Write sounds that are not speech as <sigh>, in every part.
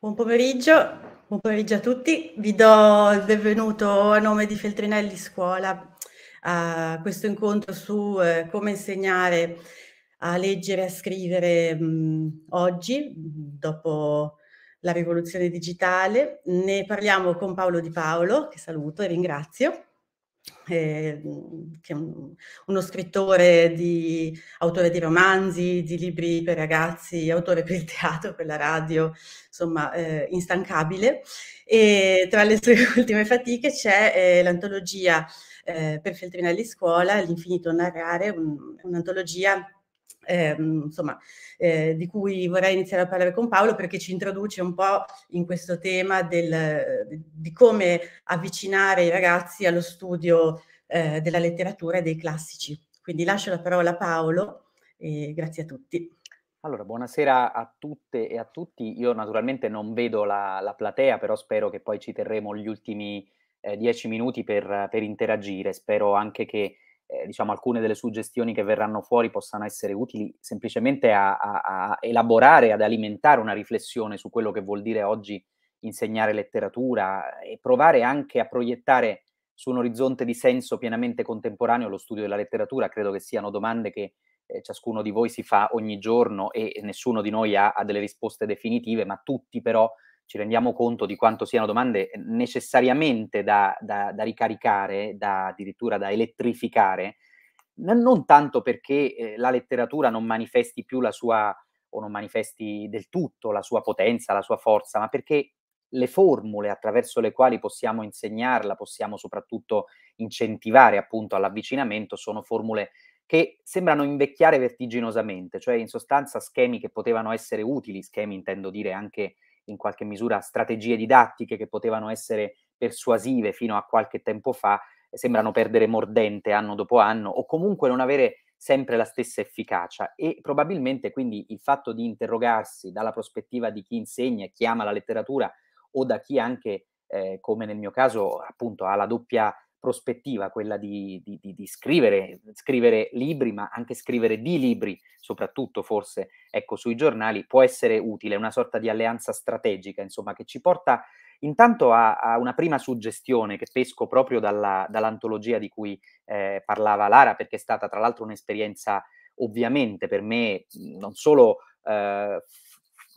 Buon pomeriggio, buon pomeriggio, a tutti. Vi do il benvenuto a nome di Feltrinelli Scuola a questo incontro su eh, come insegnare a leggere e a scrivere oggi, dopo la rivoluzione digitale. Ne parliamo con Paolo Di Paolo, che saluto e ringrazio, eh, che è un, uno scrittore di, autore di romanzi, di libri per ragazzi, autore per il teatro, per la radio, insomma, eh, instancabile. E tra le sue <laughs> ultime fatiche c'è eh, l'antologia eh, per Feltrinelli Scuola, L'infinito narrare, un, un'antologia ehm, insomma, eh, di cui vorrei iniziare a parlare con Paolo perché ci introduce un po' in questo tema del, di come avvicinare i ragazzi allo studio eh, della letteratura e dei classici. Quindi lascio la parola a Paolo e grazie a tutti. Allora, buonasera a tutte e a tutti. Io naturalmente non vedo la, la platea, però spero che poi ci terremo gli ultimi eh, dieci minuti per, per interagire. Spero anche che eh, diciamo, alcune delle suggestioni che verranno fuori possano essere utili semplicemente a, a, a elaborare, ad alimentare una riflessione su quello che vuol dire oggi insegnare letteratura e provare anche a proiettare su un orizzonte di senso pienamente contemporaneo lo studio della letteratura. Credo che siano domande che eh, ciascuno di voi si fa ogni giorno e nessuno di noi ha, ha delle risposte definitive, ma tutti però ci rendiamo conto di quanto siano domande necessariamente da, da, da ricaricare, da, addirittura da elettrificare, non tanto perché eh, la letteratura non manifesti più la sua, o non manifesti del tutto la sua potenza, la sua forza, ma perché le formule attraverso le quali possiamo insegnarla, possiamo soprattutto incentivare appunto all'avvicinamento, sono formule che sembrano invecchiare vertiginosamente, cioè in sostanza schemi che potevano essere utili, schemi intendo dire anche in qualche misura strategie didattiche che potevano essere persuasive fino a qualche tempo fa, eh, sembrano perdere mordente anno dopo anno o comunque non avere sempre la stessa efficacia e probabilmente quindi il fatto di interrogarsi dalla prospettiva di chi insegna, e chi ama la letteratura o da chi anche, eh, come nel mio caso, appunto ha la doppia prospettiva, quella di, di, di, di scrivere, scrivere, libri, ma anche scrivere di libri, soprattutto forse ecco, sui giornali, può essere utile, una sorta di alleanza strategica, insomma, che ci porta intanto a, a una prima suggestione che pesco proprio dalla, dall'antologia di cui eh, parlava Lara, perché è stata tra l'altro un'esperienza ovviamente per me non solo eh,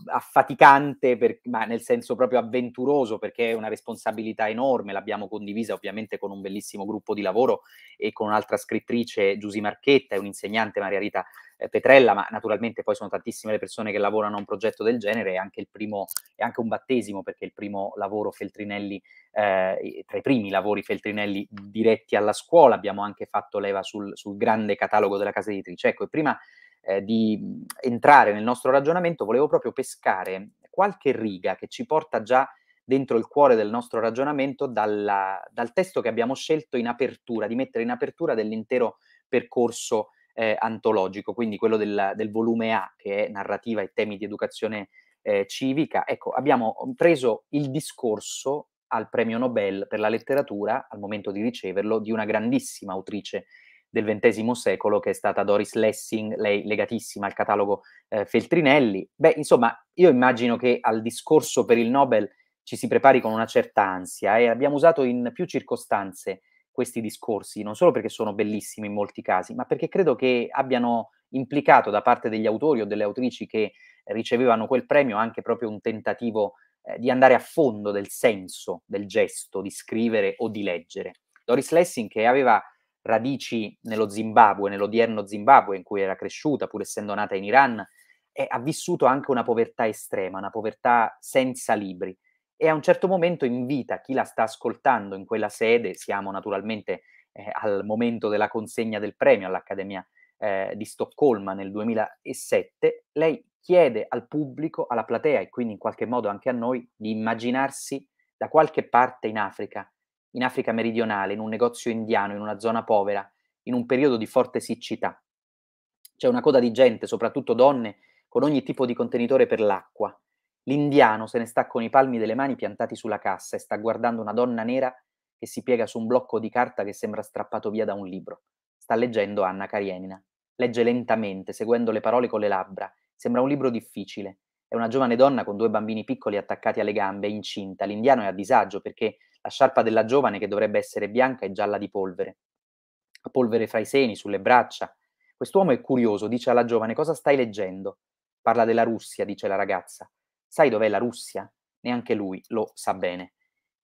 affaticante, per, ma nel senso proprio avventuroso, perché è una responsabilità enorme, l'abbiamo condivisa ovviamente con un bellissimo gruppo di lavoro e con un'altra scrittrice, Giusy Marchetta, e un'insegnante, Maria Rita eh, Petrella, ma naturalmente poi sono tantissime le persone che lavorano a un progetto del genere, è anche, primo, è anche un battesimo perché è il primo lavoro Feltrinelli, eh, tra i primi lavori Feltrinelli diretti alla scuola, abbiamo anche fatto leva sul, sul grande catalogo della casa editrice. Ecco, e prima eh, di entrare nel nostro ragionamento, volevo proprio pescare qualche riga che ci porta già dentro il cuore del nostro ragionamento dalla, dal testo che abbiamo scelto in apertura, di mettere in apertura dell'intero percorso eh, antologico, quindi quello del, del, volume A, che è narrativa e temi di educazione eh, civica. Ecco, abbiamo preso il discorso al premio Nobel per la letteratura, al momento di riceverlo, di una grandissima autrice del XX secolo, che è stata Doris Lessing, lei legatissima al catalogo eh, Feltrinelli. Beh, insomma, io immagino che al discorso per il Nobel ci si prepari con una certa ansia e abbiamo usato in più circostanze questi discorsi, non solo perché sono bellissimi in molti casi, ma perché credo che abbiano implicato da parte degli autori o delle autrici che ricevevano quel premio anche proprio un tentativo eh, di andare a fondo del senso del gesto di scrivere o di leggere. Doris Lessing che aveva radici nello Zimbabwe, nell'odierno Zimbabwe in cui era cresciuta, pur essendo nata in Iran, e ha vissuto anche una povertà estrema, una povertà senza libri. E a un certo momento invita chi la sta ascoltando in quella sede, siamo naturalmente eh, al momento della consegna del premio all'Accademia eh, di Stoccolma nel 2007, lei chiede al pubblico, alla platea e quindi in qualche modo anche a noi, di immaginarsi da qualche parte in Africa in Africa meridionale, in un negozio indiano, in una zona povera, in un periodo di forte siccità. C'è una coda di gente, soprattutto donne, con ogni tipo di contenitore per l'acqua. L'indiano se ne sta con i palmi delle mani piantati sulla cassa e sta guardando una donna nera che si piega su un blocco di carta che sembra strappato via da un libro. Sta leggendo Anna Karenina. Legge lentamente, seguendo le parole con le labbra. Sembra un libro difficile. È una giovane donna con due bambini piccoli attaccati alle gambe, incinta. L'indiano è a disagio perché la sciarpa della giovane, che dovrebbe essere bianca, e gialla di polvere. Ha polvere fra i seni, sulle braccia. Quest'uomo è curioso, dice alla giovane cosa stai leggendo. Parla della Russia, dice la ragazza. Sai dov'è la Russia? Neanche lui lo sa bene.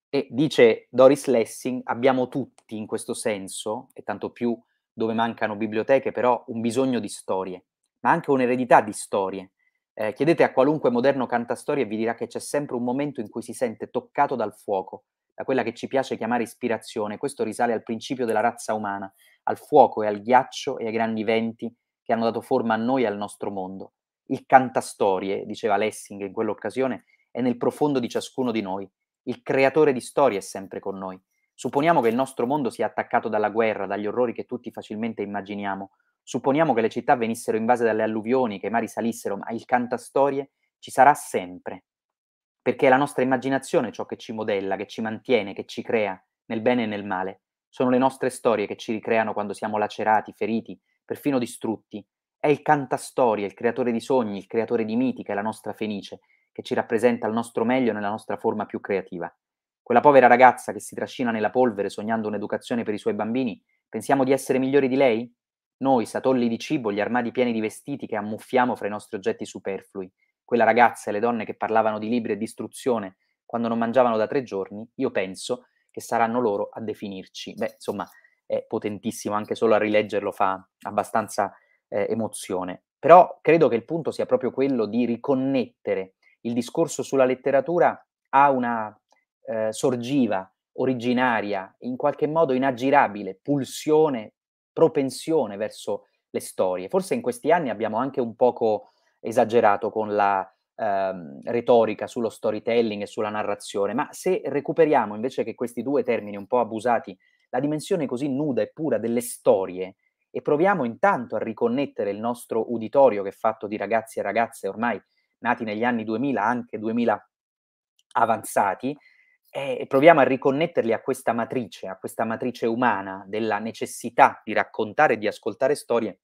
E dice Doris Lessing, abbiamo tutti in questo senso, e tanto più dove mancano biblioteche, però un bisogno di storie, ma anche un'eredità di storie. Eh, chiedete a qualunque moderno cantastorie e vi dirà che c'è sempre un momento in cui si sente toccato dal fuoco, da quella che ci piace chiamare ispirazione. Questo risale al principio della razza umana, al fuoco e al ghiaccio e ai grandi venti che hanno dato forma a noi e al nostro mondo. Il cantastorie, diceva Lessing in quell'occasione, è nel profondo di ciascuno di noi. Il creatore di storie è sempre con noi. Supponiamo che il nostro mondo sia attaccato dalla guerra, dagli orrori che tutti facilmente immaginiamo. Supponiamo che le città venissero invase dalle alluvioni, che i mari salissero, ma il cantastorie ci sarà sempre perché è la nostra immaginazione ciò che ci modella, che ci mantiene, che ci crea, nel bene e nel male. Sono le nostre storie che ci ricreano quando siamo lacerati, feriti, perfino distrutti. È il cantastorie, il creatore di sogni, il creatore di miti, che è la nostra Fenice, che ci rappresenta al nostro meglio nella nostra forma più creativa. Quella povera ragazza che si trascina nella polvere sognando un'educazione per i suoi bambini, pensiamo di essere migliori di lei? Noi, satolli di cibo, gli armadi pieni di vestiti che ammuffiamo fra i nostri oggetti superflui, quella ragazza e le donne che parlavano di libri e di istruzione quando non mangiavano da tre giorni, io penso che saranno loro a definirci. Beh, insomma, è potentissimo, anche solo a rileggerlo fa abbastanza eh, emozione. Però credo che il punto sia proprio quello di riconnettere il discorso sulla letteratura a una eh, sorgiva originaria, in qualche modo inaggirabile, pulsione, propensione verso le storie. Forse in questi anni abbiamo anche un poco esagerato con la ehm, retorica sullo storytelling e sulla narrazione, ma se recuperiamo invece che questi due termini un po' abusati, la dimensione così nuda e pura delle storie e proviamo intanto a riconnettere il nostro uditorio che è fatto di ragazzi e ragazze ormai nati negli anni 2000, anche 2000 avanzati, eh, e proviamo a riconnetterli a questa matrice, a questa matrice umana della necessità di raccontare e di ascoltare storie,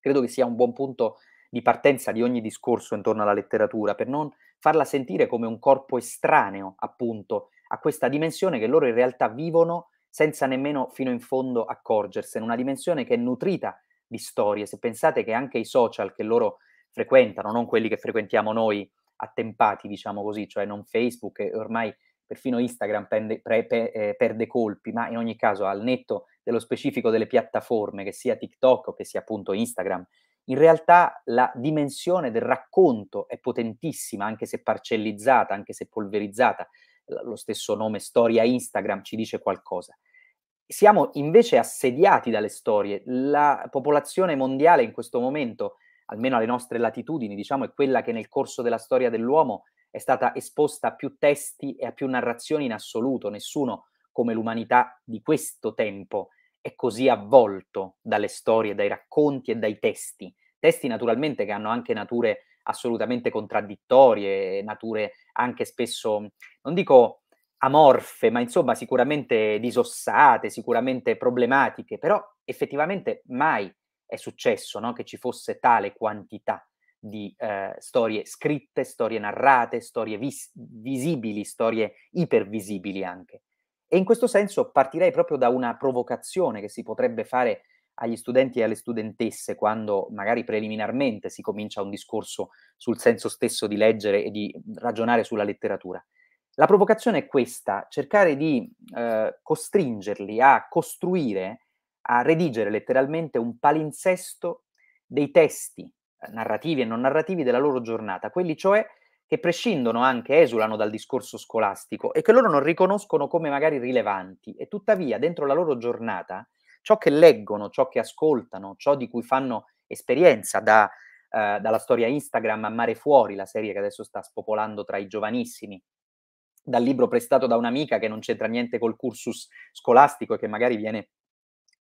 credo che sia un buon punto di partenza di ogni discorso intorno alla letteratura, per non farla sentire come un corpo estraneo, appunto, a questa dimensione che loro in realtà vivono senza nemmeno fino in fondo accorgersene, una dimensione che è nutrita di storie. Se pensate che anche i social che loro frequentano, non quelli che frequentiamo noi attempati, diciamo così, cioè non Facebook e ormai perfino Instagram pende, pre, pe, eh, perde colpi, ma in ogni caso al netto dello specifico delle piattaforme, che sia TikTok o che sia appunto Instagram in realtà la dimensione del racconto è potentissima, anche se parcellizzata, anche se polverizzata. Lo stesso nome storia Instagram ci dice qualcosa. Siamo invece assediati dalle storie. La popolazione mondiale in questo momento, almeno alle nostre latitudini, diciamo, è quella che nel corso della storia dell'uomo è stata esposta a più testi e a più narrazioni in assoluto. Nessuno come l'umanità di questo tempo è così avvolto dalle storie, dai racconti e dai testi. Testi naturalmente che hanno anche nature assolutamente contraddittorie, nature anche spesso, non dico amorfe, ma insomma sicuramente disossate, sicuramente problematiche, però effettivamente mai è successo no? che ci fosse tale quantità di eh, storie scritte, storie narrate, storie vis- visibili, storie ipervisibili anche. E in questo senso partirei proprio da una provocazione che si potrebbe fare agli studenti e alle studentesse quando magari preliminarmente si comincia un discorso sul senso stesso di leggere e di ragionare sulla letteratura. La provocazione è questa, cercare di eh, costringerli a costruire, a redigere letteralmente un palinsesto dei testi eh, narrativi e non narrativi della loro giornata, quelli cioè che prescindono anche, esulano dal discorso scolastico e che loro non riconoscono come magari rilevanti e tuttavia dentro la loro giornata ciò che leggono, ciò che ascoltano, ciò di cui fanno esperienza da, eh, dalla storia Instagram a Mare Fuori, la serie che adesso sta spopolando tra i giovanissimi, dal libro prestato da un'amica che non c'entra niente col cursus scolastico e che magari viene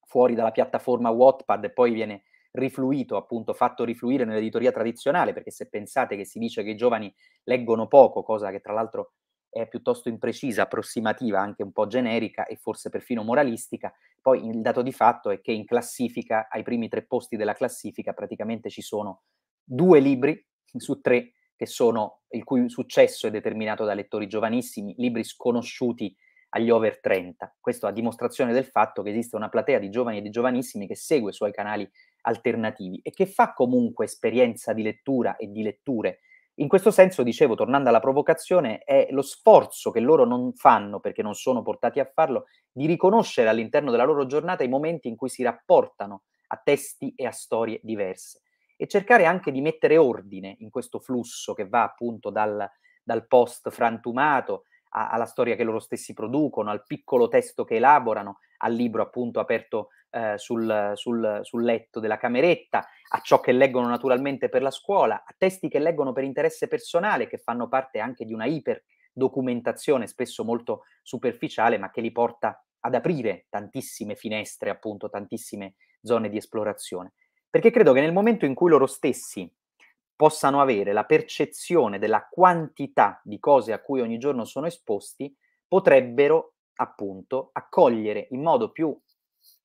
fuori dalla piattaforma Wattpad e poi viene rifluito, appunto fatto rifluire nell'editoria tradizionale, perché se pensate che si dice che i giovani leggono poco, cosa che tra l'altro è piuttosto imprecisa, approssimativa, anche un po' generica e forse perfino moralistica, poi il dato di fatto è che in classifica, ai primi tre posti della classifica, praticamente ci sono due libri su tre che sono, il cui successo è determinato da lettori giovanissimi, libri sconosciuti agli over 30. Questo a dimostrazione del fatto che esiste una platea di giovani e di giovanissimi che segue i suoi canali alternativi e che fa comunque esperienza di lettura e di letture. In questo senso, dicevo, tornando alla provocazione, è lo sforzo che loro non fanno perché non sono portati a farlo di riconoscere all'interno della loro giornata i momenti in cui si rapportano a testi e a storie diverse e cercare anche di mettere ordine in questo flusso che va appunto dal, dal post frantumato a, alla storia che loro stessi producono, al piccolo testo che elaborano, al libro appunto aperto eh, sul, sul, sul letto della cameretta, a ciò che leggono naturalmente per la scuola, a testi che leggono per interesse personale, che fanno parte anche di una iperdocumentazione spesso molto superficiale, ma che li porta ad aprire tantissime finestre, appunto, tantissime zone di esplorazione. Perché credo che nel momento in cui loro stessi possano avere la percezione della quantità di cose a cui ogni giorno sono esposti, potrebbero appunto accogliere in modo più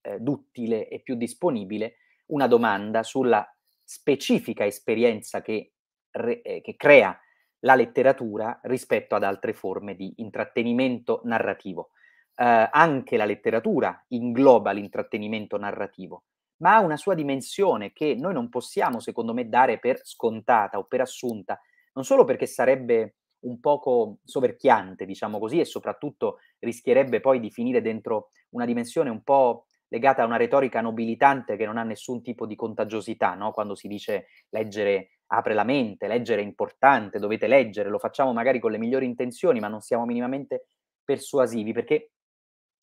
eh, duttile e più disponibile una domanda sulla specifica esperienza che, re, eh, che crea la letteratura rispetto ad altre forme di intrattenimento narrativo. Eh, anche la letteratura ingloba l'intrattenimento narrativo ma ha una sua dimensione che noi non possiamo, secondo me, dare per scontata o per assunta, non solo perché sarebbe un poco soverchiante, diciamo così, e soprattutto rischierebbe poi di finire dentro una dimensione un po' legata a una retorica nobilitante che non ha nessun tipo di contagiosità, no? quando si dice leggere apre la mente, leggere è importante, dovete leggere, lo facciamo magari con le migliori intenzioni, ma non siamo minimamente persuasivi, perché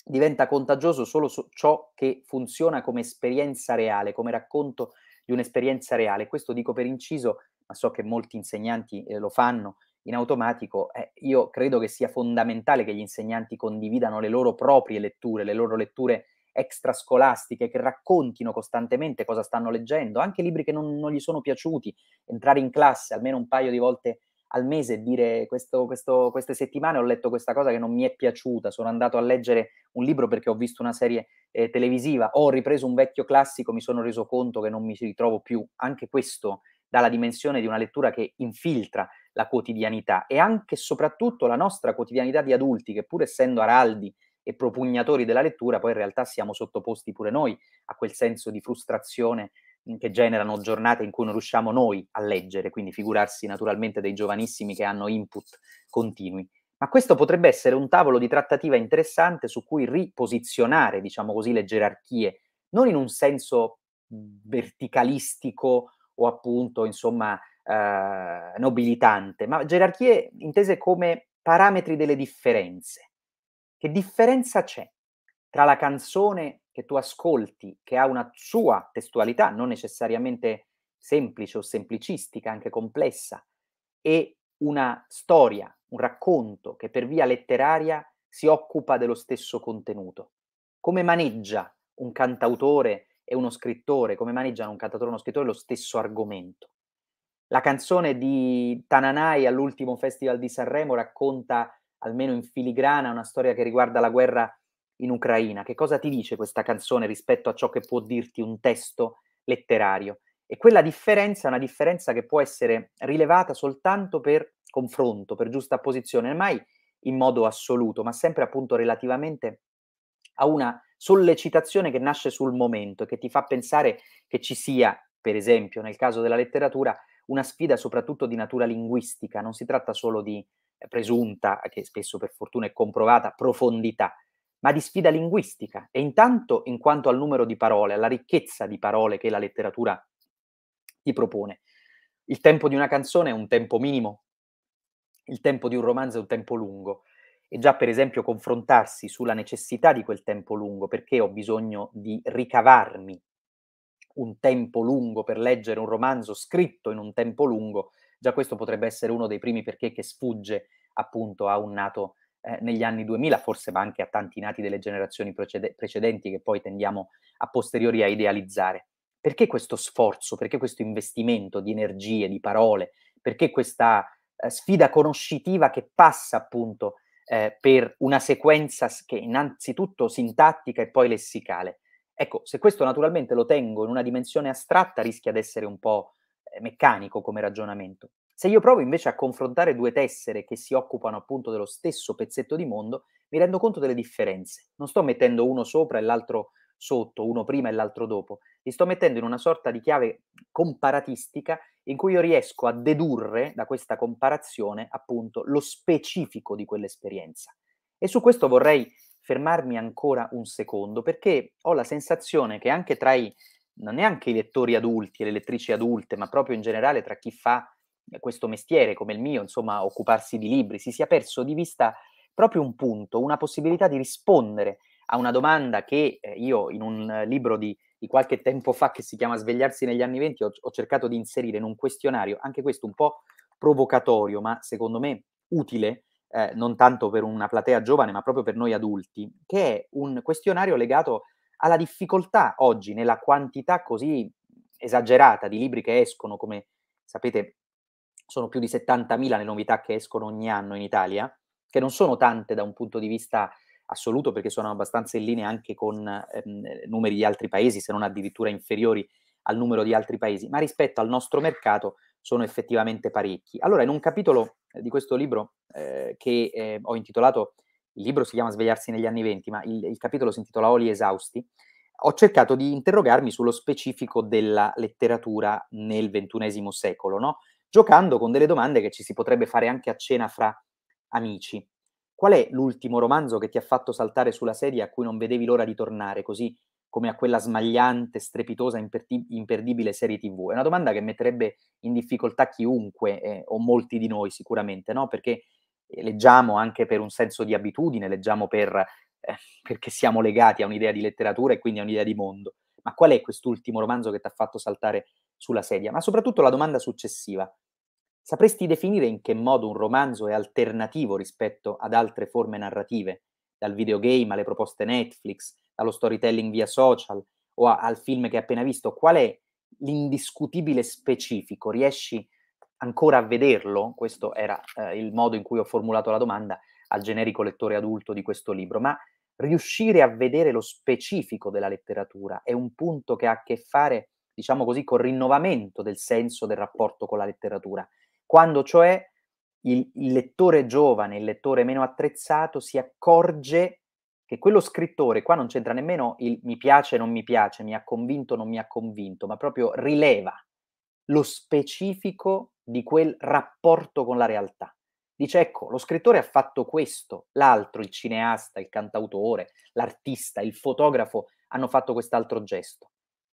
diventa contagioso solo su ciò che funziona come esperienza reale, come racconto di un'esperienza reale. Questo dico per inciso, ma so che molti insegnanti eh, lo fanno in automatico, eh, io credo che sia fondamentale che gli insegnanti condividano le loro proprie letture, le loro letture extrascolastiche, che raccontino costantemente cosa stanno leggendo, anche libri che non, non gli sono piaciuti, entrare in classe almeno un paio di volte al mese dire questo, questo, queste settimane ho letto questa cosa che non mi è piaciuta, sono andato a leggere un libro perché ho visto una serie eh, televisiva, ho ripreso un vecchio classico, mi sono reso conto che non mi ritrovo più. Anche questo dà la dimensione di una lettura che infiltra la quotidianità e anche e soprattutto la nostra quotidianità di adulti, che pur essendo araldi e propugnatori della lettura, poi in realtà siamo sottoposti pure noi a quel senso di frustrazione che generano giornate in cui non riusciamo noi a leggere, quindi figurarsi naturalmente dei giovanissimi che hanno input continui. Ma questo potrebbe essere un tavolo di trattativa interessante su cui riposizionare, diciamo così, le gerarchie, non in un senso verticalistico o appunto, insomma, eh, nobilitante, ma gerarchie intese come parametri delle differenze. Che differenza c'è tra la canzone che tu ascolti, che ha una sua testualità, non necessariamente semplice o semplicistica, anche complessa, e una storia, un racconto che per via letteraria si occupa dello stesso contenuto. Come maneggia un cantautore e uno scrittore, come maneggiano un cantautore e uno scrittore lo stesso argomento? La canzone di Tananai all'ultimo Festival di Sanremo racconta, almeno in filigrana, una storia che riguarda la guerra in Ucraina. Che cosa ti dice questa canzone rispetto a ciò che può dirti un testo letterario? E quella differenza è una differenza che può essere rilevata soltanto per confronto, per giusta posizione, mai in modo assoluto, ma sempre appunto relativamente a una sollecitazione che nasce sul momento e che ti fa pensare che ci sia, per esempio, nel caso della letteratura, una sfida soprattutto di natura linguistica, non si tratta solo di eh, presunta, che spesso per fortuna è comprovata, profondità, ma di sfida linguistica. E intanto in quanto al numero di parole, alla ricchezza di parole che la letteratura ti propone. Il tempo di una canzone è un tempo minimo, il tempo di un romanzo è un tempo lungo. E già per esempio confrontarsi sulla necessità di quel tempo lungo, perché ho bisogno di ricavarmi un tempo lungo per leggere un romanzo scritto in un tempo lungo, già questo potrebbe essere uno dei primi perché che sfugge appunto a un nato eh, negli anni 2000, forse ma anche a tanti nati delle generazioni precede- precedenti che poi tendiamo a posteriori a idealizzare. Perché questo sforzo, perché questo investimento di energie, di parole, perché questa eh, sfida conoscitiva che passa appunto eh, per una sequenza che innanzitutto sintattica e poi lessicale? Ecco, se questo naturalmente lo tengo in una dimensione astratta rischia di essere un po' eh, meccanico come ragionamento. Se io provo invece a confrontare due tessere che si occupano appunto dello stesso pezzetto di mondo, mi rendo conto delle differenze. Non sto mettendo uno sopra e l'altro sotto, uno prima e l'altro dopo. Li sto mettendo in una sorta di chiave comparatistica in cui io riesco a dedurre da questa comparazione appunto lo specifico di quell'esperienza. E su questo vorrei fermarmi ancora un secondo perché ho la sensazione che anche tra i non neanche i lettori adulti e le lettrici adulte, ma proprio in generale tra chi fa eh, questo mestiere come il mio, insomma, occuparsi di libri, si sia perso di vista proprio un punto, una possibilità di rispondere a una domanda che eh, io in un libro di, di qualche tempo fa che si chiama Svegliarsi negli anni venti ho, ho cercato di inserire in un questionario, anche questo un po' provocatorio, ma secondo me utile, eh, non tanto per una platea giovane, ma proprio per noi adulti, che è un questionario legato alla difficoltà oggi nella quantità così esagerata di libri che escono, come sapete sono più di 70.000 le novità che escono ogni anno in Italia, che non sono tante da un punto di vista assoluto perché sono abbastanza in linea anche con ehm, numeri di altri paesi, se non addirittura inferiori al numero di altri paesi, ma rispetto al nostro mercato sono effettivamente parecchi. Allora, in un capitolo eh, di questo libro eh, che eh, ho intitolato, il libro si chiama Svegliarsi negli anni venti, ma il, il capitolo si intitola Oli esausti, ho cercato di interrogarmi sullo specifico della letteratura nel XXI secolo, no? giocando con delle domande che ci si potrebbe fare anche a cena fra amici. Qual è l'ultimo romanzo che ti ha fatto saltare sulla sedia a cui non vedevi l'ora di tornare, così come a quella smagliante, strepitosa, imperti- imperdibile serie TV? È una domanda che metterebbe in difficoltà chiunque, eh, o molti di noi sicuramente, no? Perché eh, leggiamo anche per un senso di abitudine, leggiamo per, eh, perché siamo legati a un'idea di letteratura e quindi a un'idea di mondo. Ma qual è quest'ultimo romanzo che ti ha fatto saltare sulla sedia, ma soprattutto la domanda successiva. Sapresti definire in che modo un romanzo è alternativo rispetto ad altre forme narrative, dal videogame alle proposte Netflix, allo storytelling via social o a, al film che hai appena visto? Qual è l'indiscutibile specifico? Riesci ancora a vederlo? Questo era eh, il modo in cui ho formulato la domanda al generico lettore adulto di questo libro, ma riuscire a vedere lo specifico della letteratura è un punto che ha a che fare con diciamo così, col rinnovamento del senso del rapporto con la letteratura, quando cioè il, il lettore giovane, il lettore meno attrezzato si accorge che quello scrittore, qua non c'entra nemmeno il mi piace, non mi piace, mi ha convinto, non mi ha convinto, ma proprio rileva lo specifico di quel rapporto con la realtà. Dice, ecco, lo scrittore ha fatto questo, l'altro, il cineasta, il cantautore, l'artista, il fotografo hanno fatto quest'altro gesto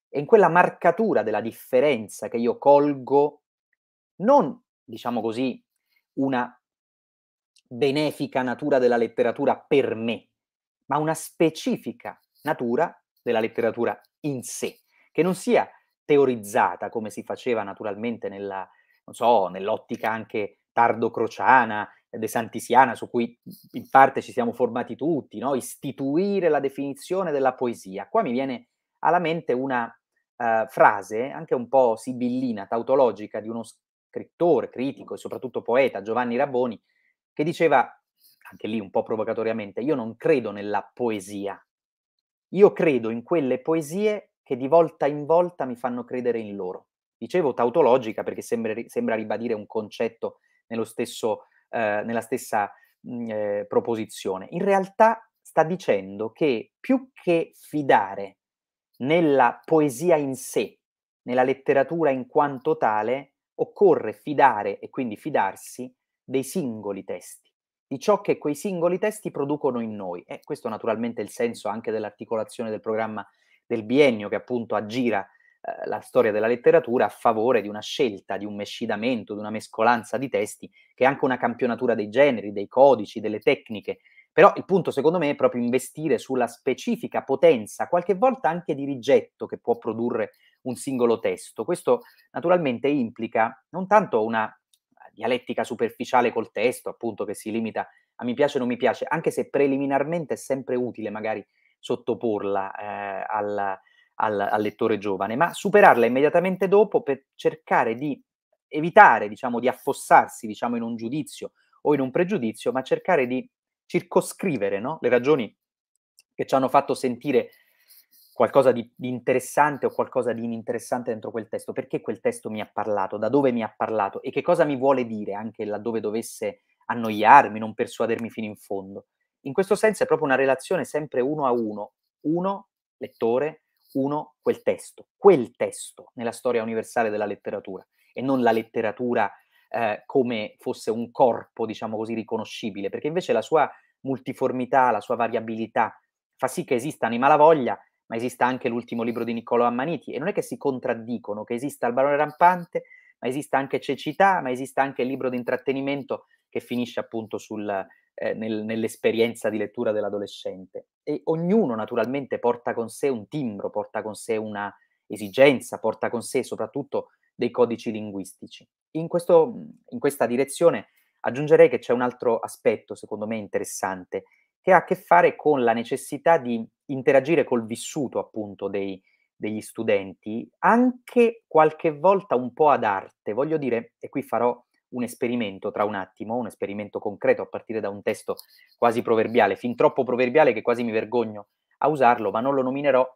è in quella marcatura della differenza che io colgo non, diciamo così, una benefica natura della letteratura per me, ma una specifica natura della letteratura in sé, che non sia teorizzata come si faceva naturalmente nella, so, nell'ottica anche tardo-crociana, eh, de Santisiana, su cui mhmm, in parte ci siamo formati tutti, no? istituire la definizione della poesia. Qua mi viene alla mente una eh, frase, anche un po' sibillina, tautologica, di uno scrittore, critico e soprattutto poeta, Giovanni Rabboni, che diceva, anche lì un po' provocatoriamente, io non credo nella poesia, io credo in quelle poesie che di volta in volta mi fanno credere in loro. Dicevo tautologica perché sembra, sembra ribadire un concetto stesso, eh, nella stessa mh, mm, eh, proposizione. In realtà sta dicendo che più che fidare nella poesia in sé, nella letteratura in quanto tale, occorre fidare e quindi fidarsi dei singoli testi, di ciò che quei singoli testi producono in noi. E questo naturalmente è il senso anche dell'articolazione del programma del biennio che appunto aggira eh, la storia della letteratura a favore di una scelta, di un mescidamento, di una mescolanza di testi, che è anche una campionatura dei generi, dei codici, delle tecniche però il punto secondo me è proprio investire sulla specifica potenza, qualche volta anche di rigetto che può produrre un singolo testo. Questo naturalmente implica non tanto una dialettica superficiale col testo, appunto che si limita a mi piace o non mi piace, anche se preliminarmente è sempre utile magari sottoporla eh, alla, al, al, lettore giovane, ma superarla immediatamente dopo per cercare di evitare, diciamo, di affossarsi, diciamo, in un giudizio o in un pregiudizio, ma cercare di circoscrivere no? le ragioni che ci hanno fatto sentire qualcosa di, di, interessante o qualcosa di ininteressante dentro quel testo, perché quel testo mi ha parlato, da dove mi ha parlato e che cosa mi vuole dire anche laddove dovesse annoiarmi, non persuadermi fino in fondo. In questo senso è proprio una relazione sempre uno a uno, uno lettore, uno quel testo, quel testo nella storia universale della letteratura e non la letteratura eh, come fosse un corpo, diciamo così, riconoscibile, perché invece la sua multiformità, la sua variabilità fa sì che esistano i malavoglia, ma esista anche l'ultimo libro di Niccolò Ammaniti, e non è che si contraddicono, che esista il barone rampante, ma esista anche cecità, ma esista anche il libro di intrattenimento che finisce appunto sul, eh, nel, nell'esperienza di lettura dell'adolescente. E ognuno naturalmente porta con sé un timbro, porta con sé una esigenza, porta con sé soprattutto dei codici linguistici in, questo, mhmm, in questa direzione aggiungerei che c'è un altro aspetto, secondo me, interessante, che ha a che fare con la necessità di interagire col vissuto, appunto, dei, degli studenti, anche qualche volta un po' ad arte. Voglio dire, e qui farò un esperimento tra un attimo, un esperimento concreto a partire da un testo quasi proverbiale, fin troppo proverbiale che quasi mi vergogno a usarlo, ma non lo nominerò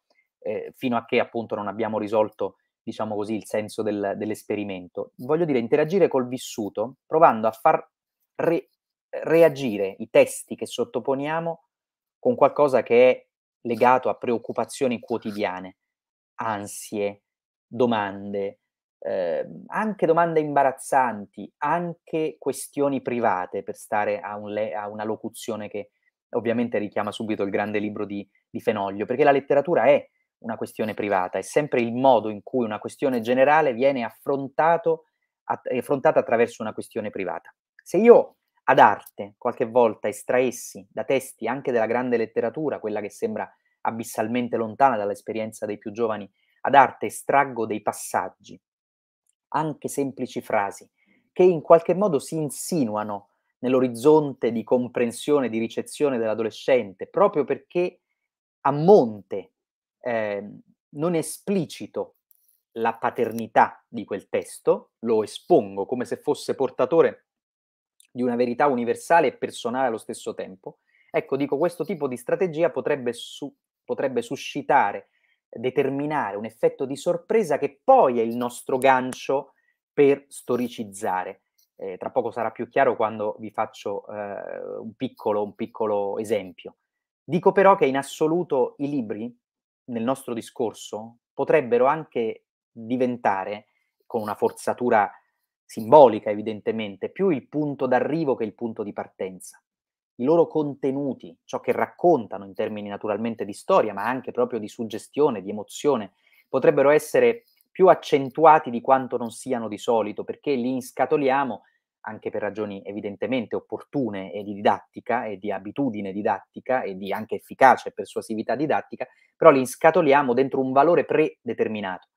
eh, fino a che appunto non abbiamo risolto diciamo così, il senso del, dell'esperimento. Voglio dire, interagire col vissuto, provando a far re, reagire i testi che sottoponiamo con qualcosa che è legato a preoccupazioni quotidiane, ansie, domande, eh, anche domande imbarazzanti, anche questioni private, per stare a, un le, a, una locuzione che ovviamente richiama subito il grande libro di, di Fenoglio, perché la letteratura è una questione privata, è sempre il modo in cui una questione generale viene eh, affrontata attraverso una questione privata. Se io ad arte qualche volta estraessi da testi anche della grande letteratura, quella che sembra abissalmente lontana dall'esperienza dei più giovani, ad arte estraggo dei passaggi, anche semplici frasi, che in qualche modo si insinuano nell'orizzonte di comprensione, di ricezione dell'adolescente, proprio perché a monte eh, non esplicito la paternità di quel testo, lo espongo come se fosse portatore di una verità universale e personale allo stesso tempo. Ecco, dico, questo tipo di strategia potrebbe, su, potrebbe suscitare, determinare un effetto di sorpresa che poi è il nostro gancio per storicizzare. Eh, tra poco sarà più chiaro quando vi faccio eh, un, piccolo, un piccolo esempio. Dico però che in assoluto i libri nel nostro discorso potrebbero anche diventare, con una forzatura simbolica evidentemente, più il punto d'arrivo che il punto di partenza. I loro contenuti, ciò che raccontano in termini naturalmente di storia, ma anche proprio di suggestione, di emozione, potrebbero essere più accentuati di quanto non siano di solito, perché li inscatoliamo anche per ragioni evidentemente opportune e di didattica e di abitudine didattica e di anche efficace persuasività didattica, però li inscatoliamo dentro un valore predeterminato.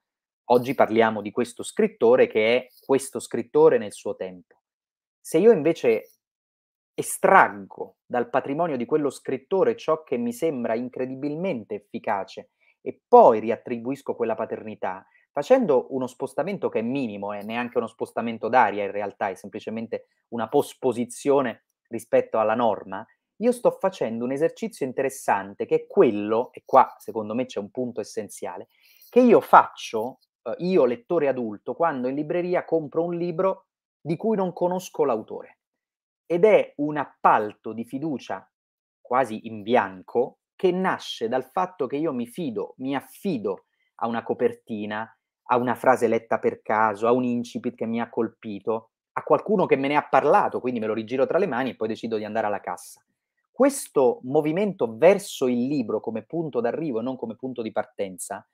Oggi parliamo di questo scrittore che è questo scrittore nel suo tempo. Se io invece estraggo dal patrimonio di quello scrittore ciò che mi sembra incredibilmente efficace e poi riattribuisco quella paternità, facendo uno spostamento che è minimo, è eh, neanche uno spostamento d'aria in realtà, è semplicemente una posposizione rispetto alla norma, io sto facendo un esercizio interessante che è quello, e qua secondo me c'è un punto essenziale, che io faccio, eh, io lettore adulto, quando in libreria compro un libro di cui non conosco l'autore. Ed è un appalto di fiducia quasi in bianco che nasce dal fatto che io mi fido, mi affido a una copertina, a una frase letta per caso, a un incipit che mi ha colpito, a qualcuno che me ne ha parlato, quindi me lo rigiro tra le mani e poi decido di andare alla cassa. Questo movimento verso il libro come punto d'arrivo e non come punto di partenza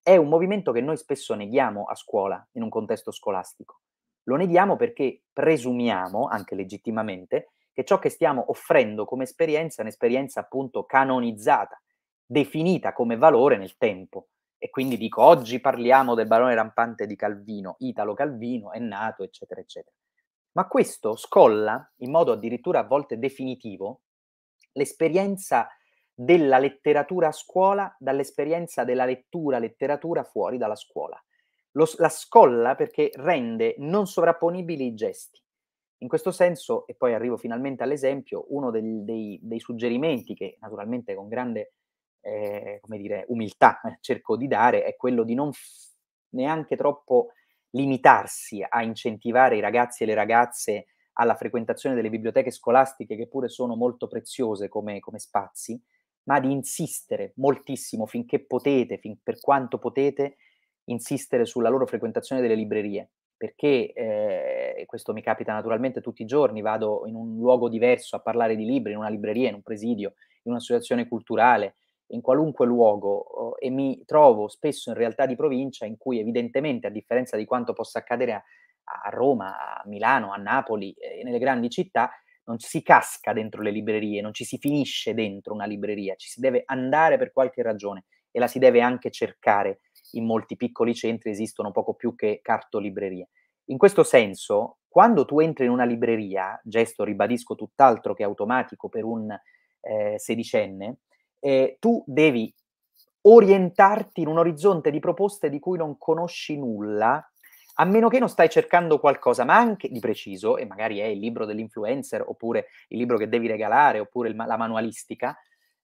è un movimento che noi spesso neghiamo a scuola, in un contesto scolastico. Lo neghiamo perché presumiamo, anche legittimamente, che ciò che stiamo offrendo come esperienza è un'esperienza appunto canonizzata, definita come valore nel tempo e quindi dico oggi parliamo del barone rampante di Calvino, Italo Calvino è nato, eccetera, eccetera. Ma questo scolla in modo addirittura a volte definitivo l'esperienza della letteratura a scuola dall'esperienza della lettura letteratura fuori dalla scuola. Lo, la scolla perché rende non sovrapponibili i gesti. In questo senso, e poi arrivo finalmente all'esempio, uno del, dei, dei, suggerimenti che naturalmente con grande eh, come dire, umiltà eh, cerco di dare è quello di non f- neanche troppo limitarsi a incentivare i ragazzi e le ragazze alla frequentazione delle biblioteche scolastiche che pure sono molto preziose come, come spazi, ma di insistere moltissimo finché potete, fin per quanto potete, insistere sulla loro frequentazione delle librerie, perché eh, questo mi capita naturalmente tutti i giorni, vado in un luogo diverso a parlare di libri, in una libreria, in un presidio, in un'associazione culturale, in qualunque luogo e mi trovo spesso in realtà di provincia in cui evidentemente, a differenza di quanto possa accadere a, a Roma, a Milano, a Napoli eh, nelle grandi città, non si casca dentro le librerie, non ci si finisce dentro una libreria, ci si deve andare per qualche ragione e la si deve anche cercare. In molti piccoli centri esistono poco più che cartolibrerie. In questo senso, quando tu entri in una libreria, gesto ribadisco tutt'altro che automatico per un eh, sedicenne, eh, tu devi orientarti in un orizzonte di proposte di cui non conosci nulla, a meno che non stai cercando qualcosa, ma anche di preciso, e magari è il libro dell'influencer, oppure il libro che devi regalare, oppure il, la manualistica,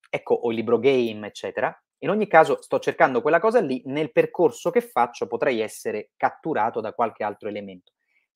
ecco, o il libro game, eccetera. In ogni caso, sto cercando quella cosa lì, nel percorso che faccio potrei essere catturato da qualche altro elemento.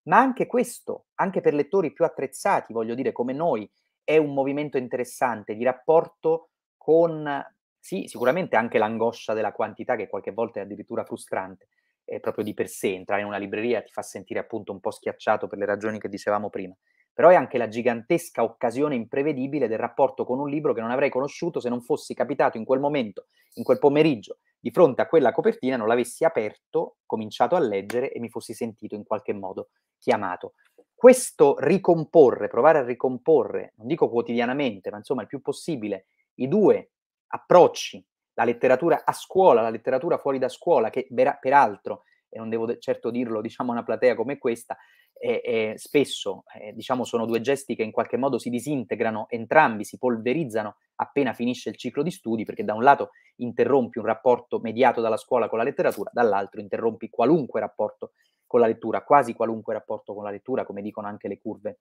Ma anche questo, anche per lettori più attrezzati, voglio dire, come noi, è un movimento interessante di rapporto con sì, sicuramente anche l'angoscia della quantità che qualche volta è addirittura frustrante, è proprio di per sé entrare in una libreria ti fa sentire appunto un po' schiacciato per le ragioni che dicevamo prima, però è anche la gigantesca occasione imprevedibile del rapporto con un libro che non avrei conosciuto se non fossi capitato in quel momento, in quel pomeriggio, di fronte a quella copertina, non l'avessi aperto, cominciato a leggere e mi fossi sentito in qualche modo chiamato. Questo ricomporre, provare a ricomporre, non dico quotidianamente, ma insomma il più possibile, i due approcci, la letteratura a scuola, la letteratura fuori da scuola, che peraltro, e non devo certo dirlo, diciamo, una platea come questa, eh, eh, spesso eh, diciamo, sono due gesti che in qualche modo si disintegrano entrambi, si polverizzano appena finisce il ciclo di studi, perché da un lato interrompi un rapporto mediato dalla scuola con la letteratura, dall'altro interrompi qualunque rapporto con la lettura, quasi qualunque rapporto con la lettura, come dicono anche le curve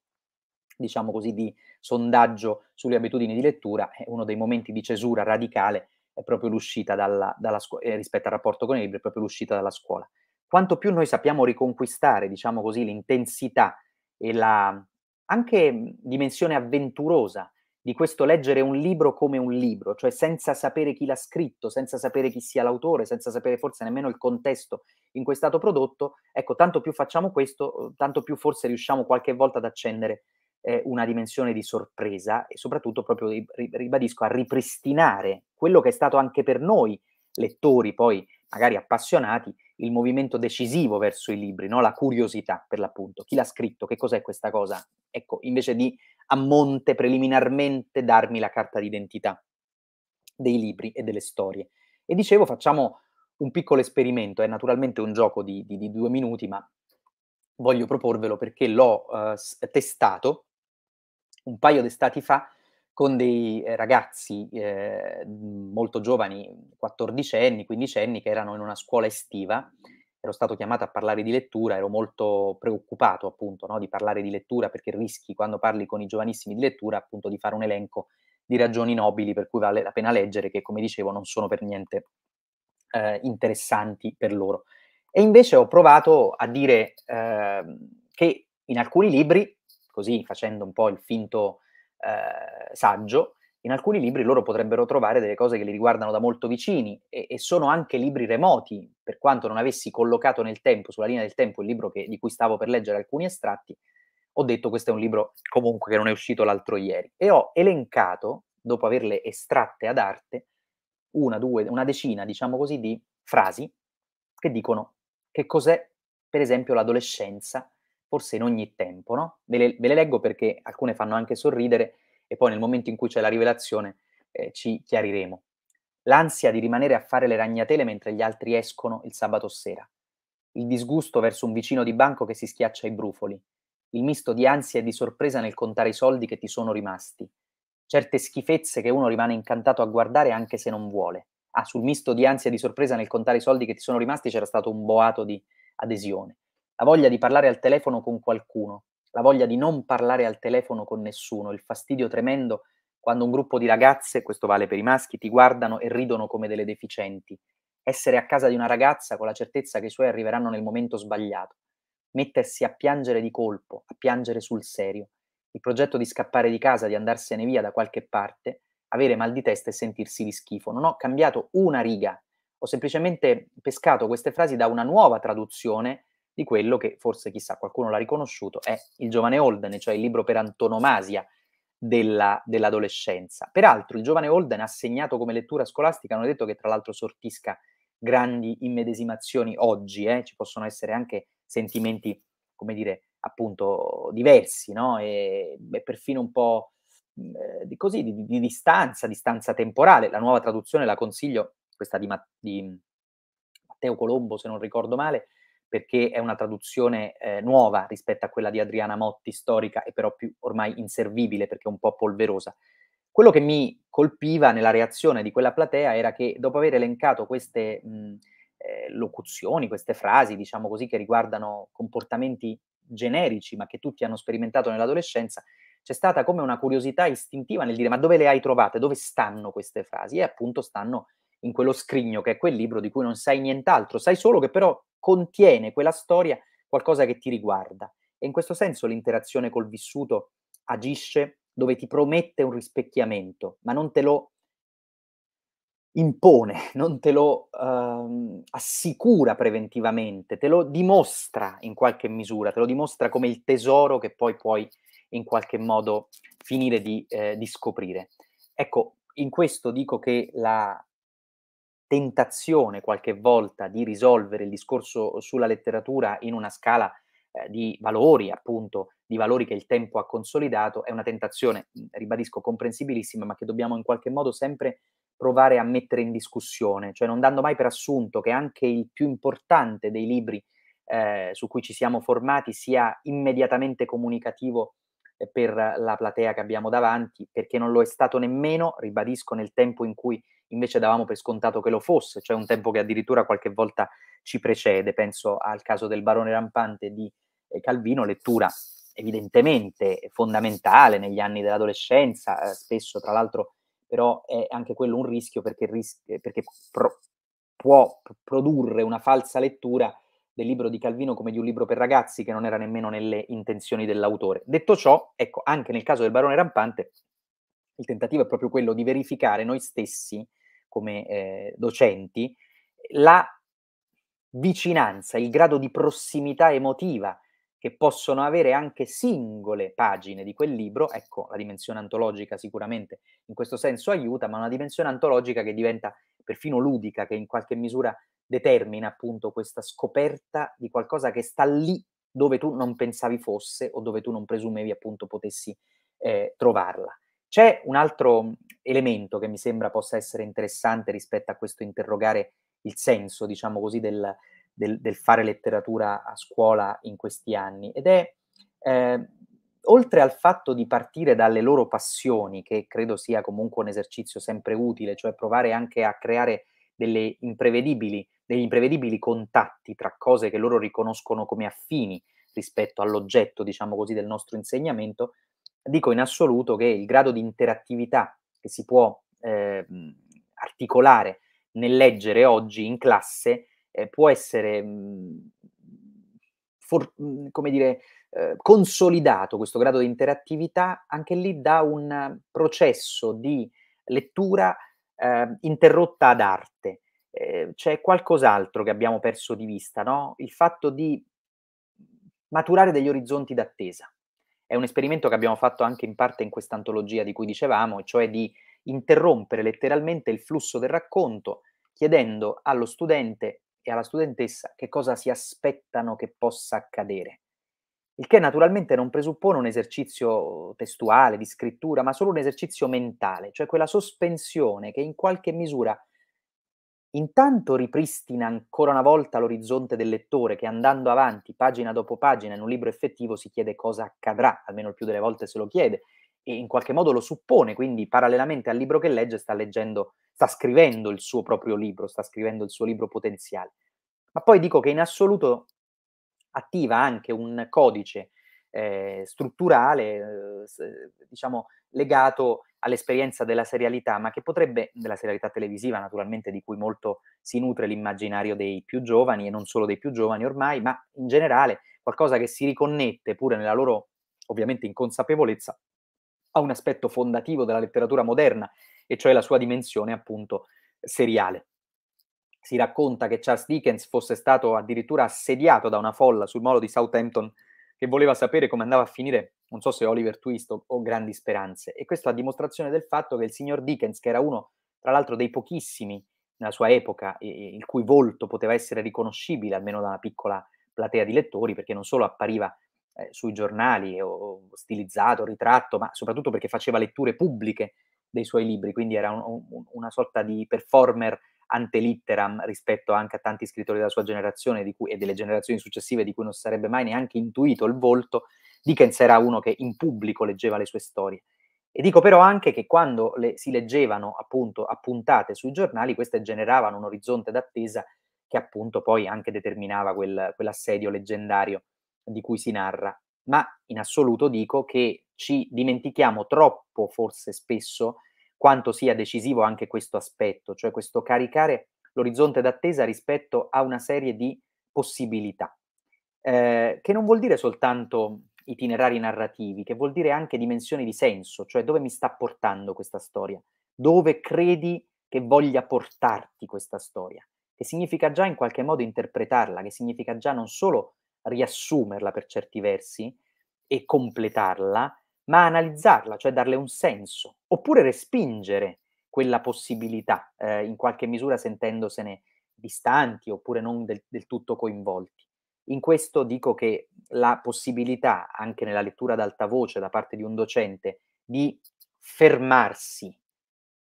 diciamo così, di sondaggio sulle abitudini di lettura, eh, uno dei momenti di cesura radicale è proprio l'uscita dalla, dalla scuola, eh, rispetto al rapporto con i libri, è proprio l'uscita dalla scuola. Quanto più noi sappiamo riconquistare, diciamo così, l'intensità e la anche mm, dimensione avventurosa di questo leggere un libro come un libro, cioè senza sapere chi l'ha scritto, senza sapere chi sia l'autore, senza sapere forse nemmeno il contesto in cui è stato prodotto, ecco, tanto più facciamo questo, tanto più forse riusciamo qualche volta ad accendere eh, una dimensione di sorpresa e soprattutto proprio, ribadisco, a ripristinare quello che è stato anche per noi lettori, poi magari appassionati, il movimento decisivo verso i libri, no? la curiosità per l'appunto. Chi l'ha scritto? Che cos'è questa cosa? Ecco, invece di a monte preliminarmente darmi la carta d'identità dei libri e delle storie. E dicevo, facciamo un piccolo esperimento, è naturalmente un gioco di, di, di due minuti, ma voglio proporvelo perché l'ho eh, testato un paio d'estati fa con dei eh, ragazzi eh, molto giovani, 14enni, 15enni, che erano in una scuola estiva. Ero stato chiamato a parlare di lettura, ero molto preoccupato appunto no, di parlare di lettura perché rischi quando parli con i giovanissimi di lettura appunto di fare un elenco di ragioni nobili per cui vale la pena leggere che come dicevo non sono per niente eh, interessanti per loro. E invece ho provato a dire eh, che in alcuni libri così facendo un po' il finto eh, saggio, in alcuni libri loro potrebbero trovare delle cose che li riguardano da molto vicini e, e, sono anche libri remoti, per quanto non avessi collocato nel tempo, sulla linea del tempo, il libro che, di cui stavo per leggere alcuni estratti, ho detto questo è un libro comunque che non è uscito l'altro ieri e ho elencato, dopo averle estratte ad arte, una, due, una decina, diciamo così, di frasi che dicono che cos'è, per esempio, l'adolescenza forse in ogni tempo, no? Ve le, ve le leggo perché alcune fanno anche sorridere e poi nel momento in cui c'è la rivelazione eh, ci chiariremo. L'ansia di rimanere a fare le ragnatele mentre gli altri escono il sabato sera. Il disgusto verso un vicino di banco che si schiaccia i brufoli. Il misto di ansia e di sorpresa nel contare i soldi che ti sono rimasti. Certe schifezze che uno rimane incantato a guardare anche se non vuole. Ah, sul misto di ansia e di sorpresa nel contare i soldi che ti sono rimasti c'era stato un boato di adesione la voglia di parlare al telefono con qualcuno, la voglia di non parlare al telefono con nessuno, il fastidio tremendo quando un gruppo di ragazze, questo vale per i maschi, ti guardano e ridono come delle deficienti, essere a casa di una ragazza con la certezza che i suoi arriveranno nel momento sbagliato, mettersi a piangere di colpo, a piangere sul serio, il progetto di scappare di casa, di andarsene via da qualche parte, avere mal di testa e sentirsi di schifo. Non ho cambiato una riga, ho semplicemente pescato queste frasi da una nuova traduzione di quello che forse chissà qualcuno l'ha riconosciuto, è Il giovane Holden, cioè il libro per antonomasia della, dell'adolescenza. Peraltro il giovane Holden ha segnato come lettura scolastica, non è detto che tra l'altro sortisca grandi immedesimazioni oggi, eh? ci possono essere anche sentimenti, come dire, appunto diversi, no? E, e perfino un po' eh, così, di, di, distanza, distanza temporale. La nuova traduzione la consiglio, questa di, Ma- di Matteo Colombo, se non ricordo male, perché è una traduzione eh, nuova rispetto a quella di Adriana Motti, storica e però più ormai inservibile perché un po' polverosa. Quello che mi colpiva nella reazione di quella platea era che dopo aver elencato queste mh, eh, locuzioni, queste frasi, diciamo così, che riguardano comportamenti generici ma che tutti hanno sperimentato nell'adolescenza, c'è stata come una curiosità istintiva nel dire ma dove le hai trovate, dove stanno queste frasi? E appunto stanno in quello scrigno che è quel libro di cui non sai nient'altro, sai solo che però contiene quella storia qualcosa che ti riguarda. E in questo senso l'interazione col vissuto agisce dove ti promette un rispecchiamento, ma non te lo impone, <laughs> non te lo ehm, assicura preventivamente, te lo dimostra in qualche misura, te lo dimostra come il tesoro che poi puoi in qualche modo finire di, eh, di scoprire. Ecco, in questo dico che la tentazione qualche volta di risolvere il discorso sulla letteratura in una scala eh, di valori, appunto, di valori che il tempo ha consolidato, è una tentazione, ribadisco, comprensibilissima, ma che dobbiamo in qualche modo sempre provare a mettere in discussione, cioè non dando mai per assunto che anche il più importante dei libri eh, su cui ci siamo formati sia immediatamente comunicativo per la platea che abbiamo davanti, perché non lo è stato nemmeno, ribadisco, nel tempo in cui invece davamo per scontato che lo fosse, cioè un tempo che addirittura qualche volta ci precede, penso al caso del barone rampante di eh, Calvino, lettura evidentemente fondamentale negli anni dell'adolescenza, eh, spesso tra l'altro però è anche quello un rischio perché, ris- eh, perché pro- può produrre una falsa lettura del libro di Calvino come di un libro per ragazzi che non era nemmeno nelle intenzioni dell'autore. Detto ciò, ecco, anche nel caso del Barone Rampante, il tentativo è proprio quello di verificare noi stessi, come eh, docenti, la vicinanza, il grado di prossimità emotiva che possono avere anche singole pagine di quel libro, ecco, la dimensione antologica sicuramente in questo senso aiuta, ma una dimensione antologica che diventa perfino ludica, che in qualche misura determina appunto questa scoperta di qualcosa che sta lì dove tu non pensavi fosse o dove tu non presumevi appunto potessi eh, trovarla. C'è un altro mm, elemento che mi sembra possa essere interessante rispetto a questo interrogare il senso, diciamo così, del, del, del fare letteratura a scuola in questi anni ed è eh, oltre al fatto di partire dalle loro passioni, che credo sia comunque un esercizio sempre utile, cioè provare anche a creare degli imprevedibili contatti tra cose che loro riconoscono come affini rispetto all'oggetto, diciamo così, del nostro insegnamento, dico in assoluto che il grado di interattività che si può eh, articolare nel leggere oggi in classe eh, può essere, mh, mhmm, for, mh, mhmm, come dire, eh, consolidato questo grado di interattività anche lì da un processo di lettura eh, interrotta ad arte. Eh, c'è qualcos'altro che abbiamo perso di vista, no? Il fatto di maturare degli orizzonti d'attesa. È un esperimento che abbiamo fatto anche in parte in questa antologia di cui dicevamo, cioè di interrompere letteralmente il flusso del racconto, chiedendo allo studente e alla studentessa che cosa si aspettano che possa accadere. Il che naturalmente non presuppone un esercizio testuale, di scrittura, ma solo un esercizio mentale, cioè quella sospensione che in qualche misura intanto ripristina ancora una volta l'orizzonte del lettore che andando avanti pagina dopo pagina in un libro effettivo si chiede cosa accadrà, almeno il più delle volte se lo chiede, e in qualche modo lo suppone, quindi parallelamente al libro che legge sta leggendo, sta scrivendo il suo proprio libro, sta scrivendo il suo libro potenziale. Ma poi dico che in assoluto attiva anche un codice eh, strutturale, eh, diciamo, legato all'esperienza della serialità, ma che potrebbe, della serialità televisiva naturalmente, di cui molto si nutre l'immaginario dei più giovani e non solo dei più giovani ormai, ma in generale qualcosa che si riconnette pure nella loro, ovviamente, inconsapevolezza a un aspetto fondativo della letteratura moderna, e cioè la sua dimensione appunto seriale. Si racconta che Charles Dickens fosse stato addirittura assediato da una folla sul molo di Southampton che voleva sapere come andava a finire, non so se Oliver Twist o, o Grandi Speranze. E questo a dimostrazione del fatto che il signor Dickens, che era uno tra l'altro dei pochissimi nella sua epoca, e, il cui volto poteva essere riconoscibile almeno da una piccola platea di lettori, perché non solo appariva eh, sui giornali, o, stilizzato, ritratto, ma soprattutto perché faceva letture pubbliche dei suoi libri, quindi era un, un, una sorta di performer ante litteram rispetto anche a tanti scrittori della sua generazione cui, e delle generazioni successive di cui non sarebbe mai neanche intuito il volto, Dickens era uno che in pubblico leggeva le sue storie. E dico però anche che quando le, si leggevano appunto appuntate sui giornali, queste generavano un orizzonte d'attesa che appunto poi anche determinava quel, quell'assedio leggendario di cui si narra, ma in assoluto dico che ci dimentichiamo troppo, forse spesso, quanto sia decisivo anche questo aspetto, cioè questo caricare l'orizzonte d'attesa rispetto a una serie di possibilità, eh, che non vuol dire soltanto itinerari narrativi, che vuol dire anche dimensioni di senso, cioè dove mi sta portando questa storia, dove credi che voglia portarti questa storia, che significa già in qualche modo interpretarla, che significa già non solo riassumerla per certi versi e completarla, ma analizzarla, cioè darle un senso, oppure respingere quella possibilità, eh, in qualche misura sentendosene distanti oppure non del, del tutto coinvolti. In questo dico che la possibilità, anche nella lettura ad alta voce da parte di un docente, di fermarsi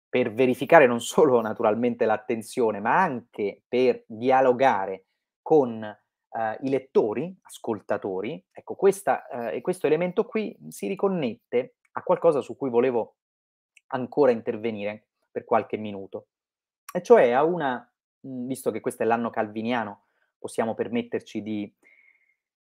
per verificare non solo <laughs> naturalmente l'attenzione, ma anche per dialogare con eh, i lettori, ascoltatori, ecco, questa, eh, questo elemento qui si riconnette a qualcosa su cui volevo ancora intervenire per qualche minuto, e cioè a una, mm, visto che questo è l'anno calviniano, possiamo permetterci di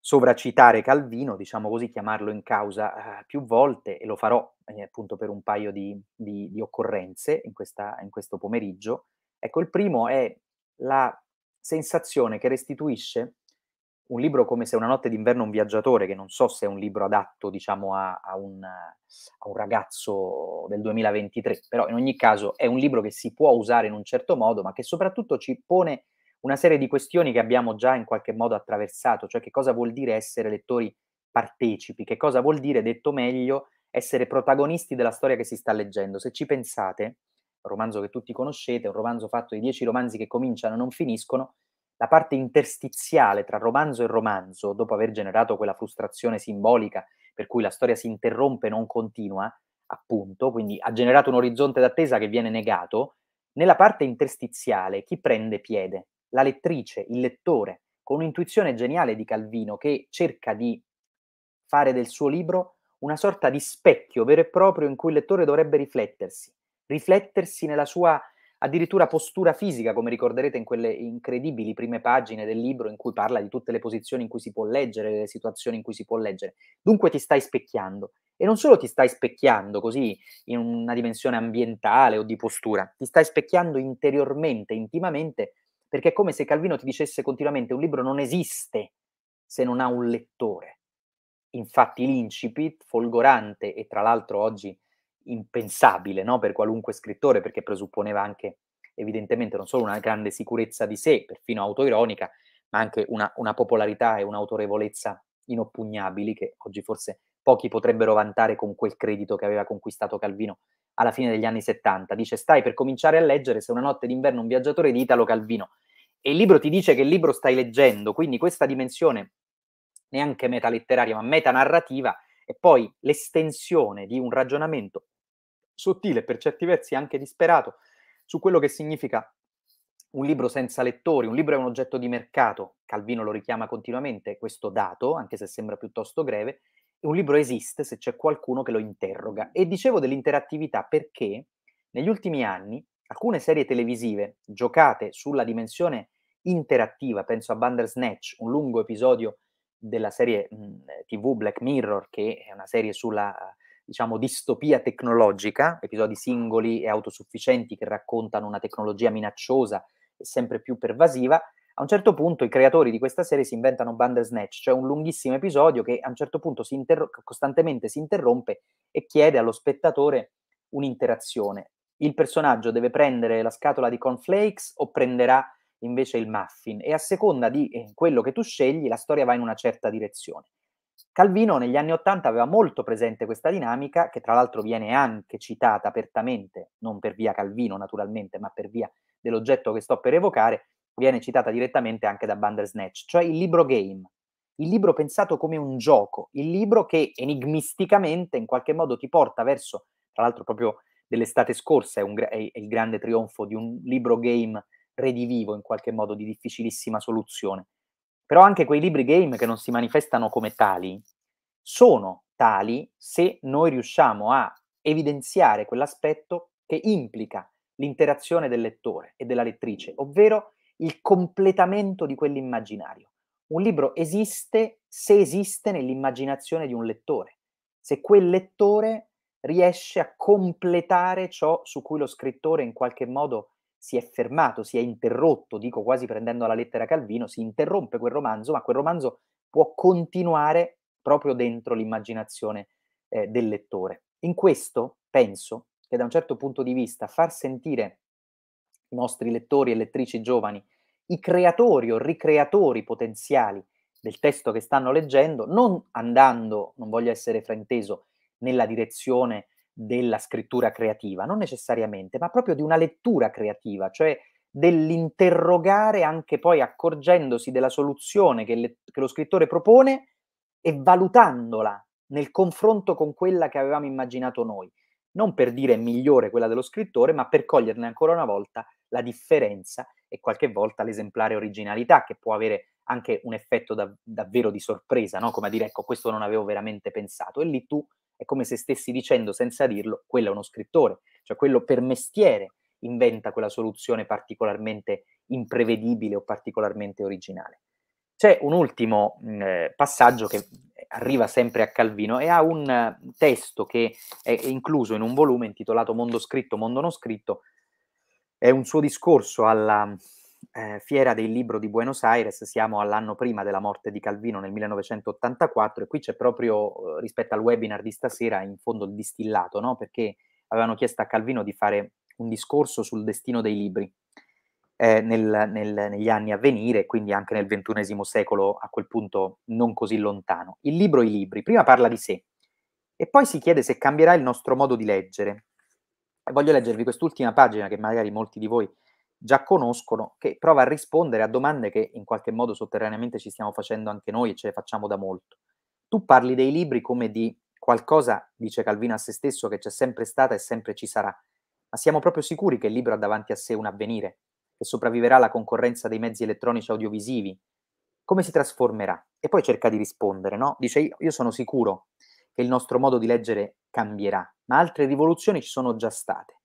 sovracitare Calvino, diciamo così, chiamarlo in causa eh, più volte, e lo farò eh, appunto per un paio di, di, di occorrenze in, questa, in, questo pomeriggio. Ecco, il primo è la sensazione che restituisce un libro come Se una notte d'inverno un viaggiatore, che non so se è un libro adatto diciamo, a, a, un, a, un, ragazzo del 2023, però in ogni caso è un libro che si può usare in un certo modo, ma che soprattutto ci pone una serie di questioni che abbiamo già in qualche modo attraversato, cioè che cosa vuol dire essere lettori partecipi, che cosa vuol dire, detto meglio, essere protagonisti della storia che si sta leggendo. Se ci pensate, un romanzo che tutti conoscete, un romanzo fatto di dieci romanzi che cominciano e non finiscono, la parte interstiziale tra romanzo e romanzo, dopo aver generato quella frustrazione simbolica per cui la storia si interrompe, non continua, appunto, quindi ha generato un orizzonte d'attesa che viene negato, nella parte interstiziale chi prende piede? La lettrice, il lettore, con un'intuizione geniale di Calvino che cerca di fare del suo libro una sorta di specchio vero e proprio in cui il lettore dovrebbe riflettersi, riflettersi nella sua addirittura postura fisica, come ricorderete in quelle incredibili prime pagine del libro in cui parla di tutte le posizioni in cui si può leggere, le situazioni in cui si può leggere. Dunque ti stai specchiando e non solo ti stai specchiando così in una dimensione ambientale o di postura, ti stai specchiando interiormente, intimamente, perché è come se Calvino ti dicesse continuamente un libro non esiste se non ha un lettore. Infatti l'incipit folgorante e tra l'altro oggi impensabile no? per qualunque scrittore, perché presupponeva anche evidentemente non solo una grande sicurezza di sé, perfino autoironica, ma anche una, una popolarità e un'autorevolezza inoppugnabili che oggi forse pochi potrebbero vantare con quel credito che aveva conquistato Calvino alla fine degli anni 70. Dice, stai per cominciare a leggere Se una notte d'inverno un viaggiatore di Italo Calvino. E il libro ti dice che il libro stai leggendo, quindi questa dimensione neanche metaletteraria, ma metanarrativa, e poi l'estensione di un ragionamento sottile, per certi versi anche disperato, su quello che significa un libro senza lettori, un libro è un oggetto di mercato, Calvino lo richiama continuamente questo dato, anche se sembra piuttosto greve, un libro esiste se c'è qualcuno che lo interroga. E dicevo dell'interattività perché negli ultimi anni alcune serie televisive giocate sulla dimensione interattiva, penso a Bandersnatch, un lungo episodio della serie mh, TV Black Mirror, che è una serie sulla diciamo, distopia tecnologica, episodi singoli e autosufficienti che raccontano una tecnologia minacciosa e sempre più pervasiva, a un certo punto i creatori di questa serie si inventano Bandersnatch, cioè un lunghissimo episodio che a un certo punto si interro- costantemente si interrompe e chiede allo spettatore un'interazione. Il personaggio deve prendere la scatola di cornflakes o prenderà invece il muffin e a seconda di eh, quello che tu scegli la storia va in una certa direzione. Calvino negli anni Ottanta aveva molto presente questa dinamica, che tra l'altro viene anche citata apertamente, non per via Calvino naturalmente, ma per via dell'oggetto che sto per evocare, viene citata direttamente anche da Bandersnatch, cioè il libro game, il libro pensato come un gioco, il libro che enigmisticamente in qualche modo ti porta verso, tra l'altro proprio dell'estate scorsa è, un, è, il grande trionfo di un libro game redivivo in qualche modo di difficilissima soluzione però anche quei libri game che non si manifestano come tali sono tali se noi riusciamo a evidenziare quell'aspetto che implica l'interazione del lettore e della lettrice, ovvero il completamento di quell'immaginario. Un libro esiste se esiste nell'immaginazione di un lettore, se quel lettore riesce a completare ciò su cui lo scrittore in qualche modo si è fermato, si è interrotto, dico quasi prendendo la lettera Calvino, si interrompe quel romanzo, ma quel romanzo può continuare proprio dentro l'immaginazione eh, del lettore. In questo penso che da un certo punto di vista far sentire i nostri lettori e lettrici giovani i creatori o ricreatori potenziali del testo che stanno leggendo, non andando, non voglio essere frainteso, nella direzione della scrittura creativa, non necessariamente, ma proprio di una lettura creativa, cioè dell'interrogare anche poi accorgendosi della soluzione che, le, che lo scrittore propone e valutandola nel confronto con quella che avevamo immaginato noi. Non per dire migliore quella dello scrittore, ma per coglierne ancora una volta la differenza e qualche volta l'esemplare originalità che può avere anche un effetto da, davvero di sorpresa, no? come a dire ecco questo non avevo veramente pensato e lì tu è come se stessi dicendo senza dirlo, quello è uno scrittore, cioè quello per mestiere inventa quella soluzione particolarmente imprevedibile o particolarmente originale. C'è un ultimo mm, eh, passaggio che arriva sempre a Calvino e ha un testo che è incluso in un volume intitolato Mondo scritto, mondo non scritto. È un suo discorso alla eh, Fiera del Libro di Buenos Aires, siamo all'anno prima della morte di Calvino nel 1984 e qui c'è proprio eh, rispetto al webinar di stasera in fondo il distillato, no? perché avevano chiesto a Calvino di fare un discorso sul destino dei libri eh, nel, nel, negli anni a venire, quindi anche nel ventunesimo secolo a quel punto non così lontano. Il libro i libri, prima parla di sé e poi si chiede se cambierà il nostro modo di leggere. Voglio leggervi quest'ultima pagina che magari molti di voi già conoscono, che prova a rispondere a domande che in qualche modo sotterraneamente ci stiamo facendo anche noi e ce le facciamo da molto. Tu parli dei libri come di qualcosa, dice Calvino a se stesso, che c'è sempre stata e sempre ci sarà, ma siamo proprio sicuri che il libro ha davanti a sé un avvenire, che sopravviverà alla concorrenza dei mezzi elettronici audiovisivi? Come si trasformerà? E poi cerca di rispondere, no? Dice io sono sicuro che il nostro modo di leggere cambierà, ma altre rivoluzioni ci sono già state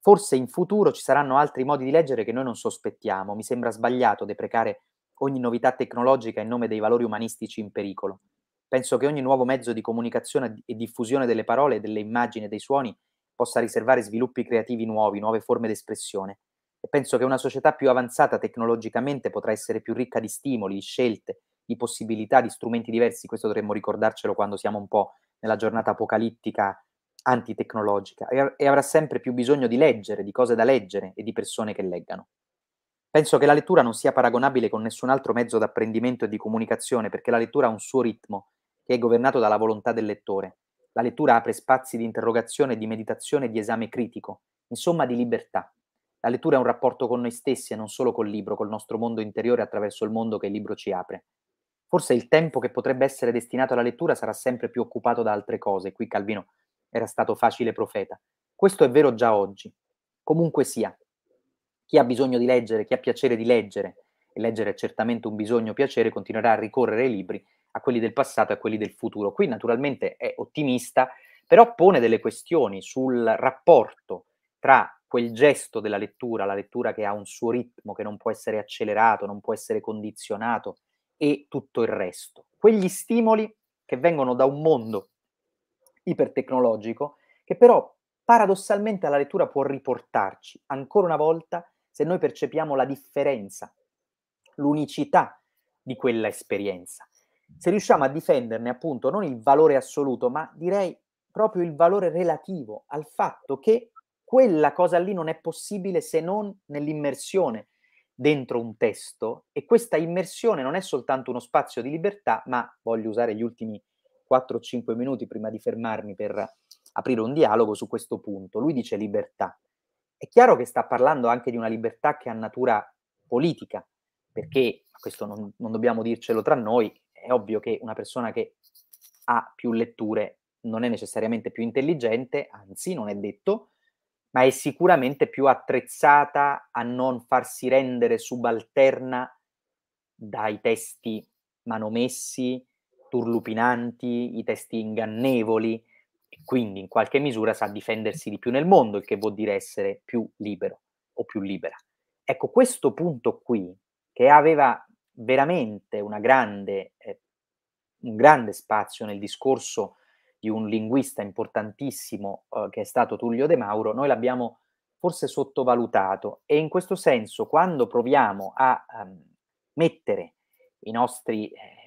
Forse in futuro ci saranno altri modi di leggere che noi non sospettiamo. Mi sembra sbagliato deprecare ogni novità tecnologica in nome dei valori umanistici in pericolo. Penso che ogni nuovo mezzo di comunicazione e diffusione delle parole, delle immagini e dei suoni possa riservare sviluppi creativi nuovi, nuove forme d'espressione. E penso che una società più avanzata tecnologicamente potrà essere più ricca di stimoli, di scelte, di possibilità, di strumenti diversi. Questo dovremmo ricordarcelo quando siamo un po' nella giornata apocalittica antitecnologica e, avrà sempre più bisogno di leggere, di cose da leggere e di persone che leggano. Penso che la lettura non sia paragonabile con nessun altro mezzo d'apprendimento e di comunicazione, perché la lettura ha un suo ritmo, che è governato dalla volontà del lettore. La lettura apre spazi di interrogazione, di meditazione, di esame critico, insomma di libertà. La lettura è un rapporto con noi stessi e non solo col libro, col nostro mondo interiore attraverso il mondo che il libro ci apre. Forse il tempo che potrebbe essere destinato alla lettura sarà sempre più occupato da altre cose. Qui Calvino era stato facile profeta. Questo è vero già oggi. Comunque sia, chi ha bisogno di leggere, chi ha piacere di leggere, e leggere è certamente un bisogno, piacere, continuerà a ricorrere ai libri, a quelli del passato e a quelli del futuro. Qui naturalmente è ottimista, però pone delle questioni sul rapporto tra quel gesto della lettura, la lettura che ha un suo ritmo, che non può essere accelerato, non può essere condizionato, e tutto il resto. Quegli stimoli che vengono da un mondo ipertecnologico, che però paradossalmente alla lettura può riportarci ancora una volta se noi percepiamo la differenza, l'unicità di quella esperienza. Se riusciamo a difenderne appunto non il valore assoluto, ma direi proprio il valore relativo al fatto che quella cosa lì non è possibile se non nell'immersione dentro un testo e questa immersione non è soltanto uno spazio di libertà, ma voglio usare gli ultimi 4-5 minuti prima di fermarmi per aprire un dialogo su questo punto. Lui dice libertà. È chiaro che sta parlando anche di una libertà che ha natura politica, perché questo non, non dobbiamo dircelo tra noi, è ovvio che una persona che ha più letture non è necessariamente più intelligente, anzi non è detto, ma è sicuramente più attrezzata a non farsi rendere subalterna dai testi manomessi, turlupinanti, i testi ingannevoli, e quindi in qualche misura sa difendersi di più nel mondo, il che vuol dire essere più libero o più libera. Ecco, questo punto qui, che aveva veramente una grande, eh, un grande spazio nel discorso di un linguista importantissimo eh, che è stato Tullio De Mauro, noi l'abbiamo forse sottovalutato e in questo senso quando proviamo a um, mettere i nostri eh,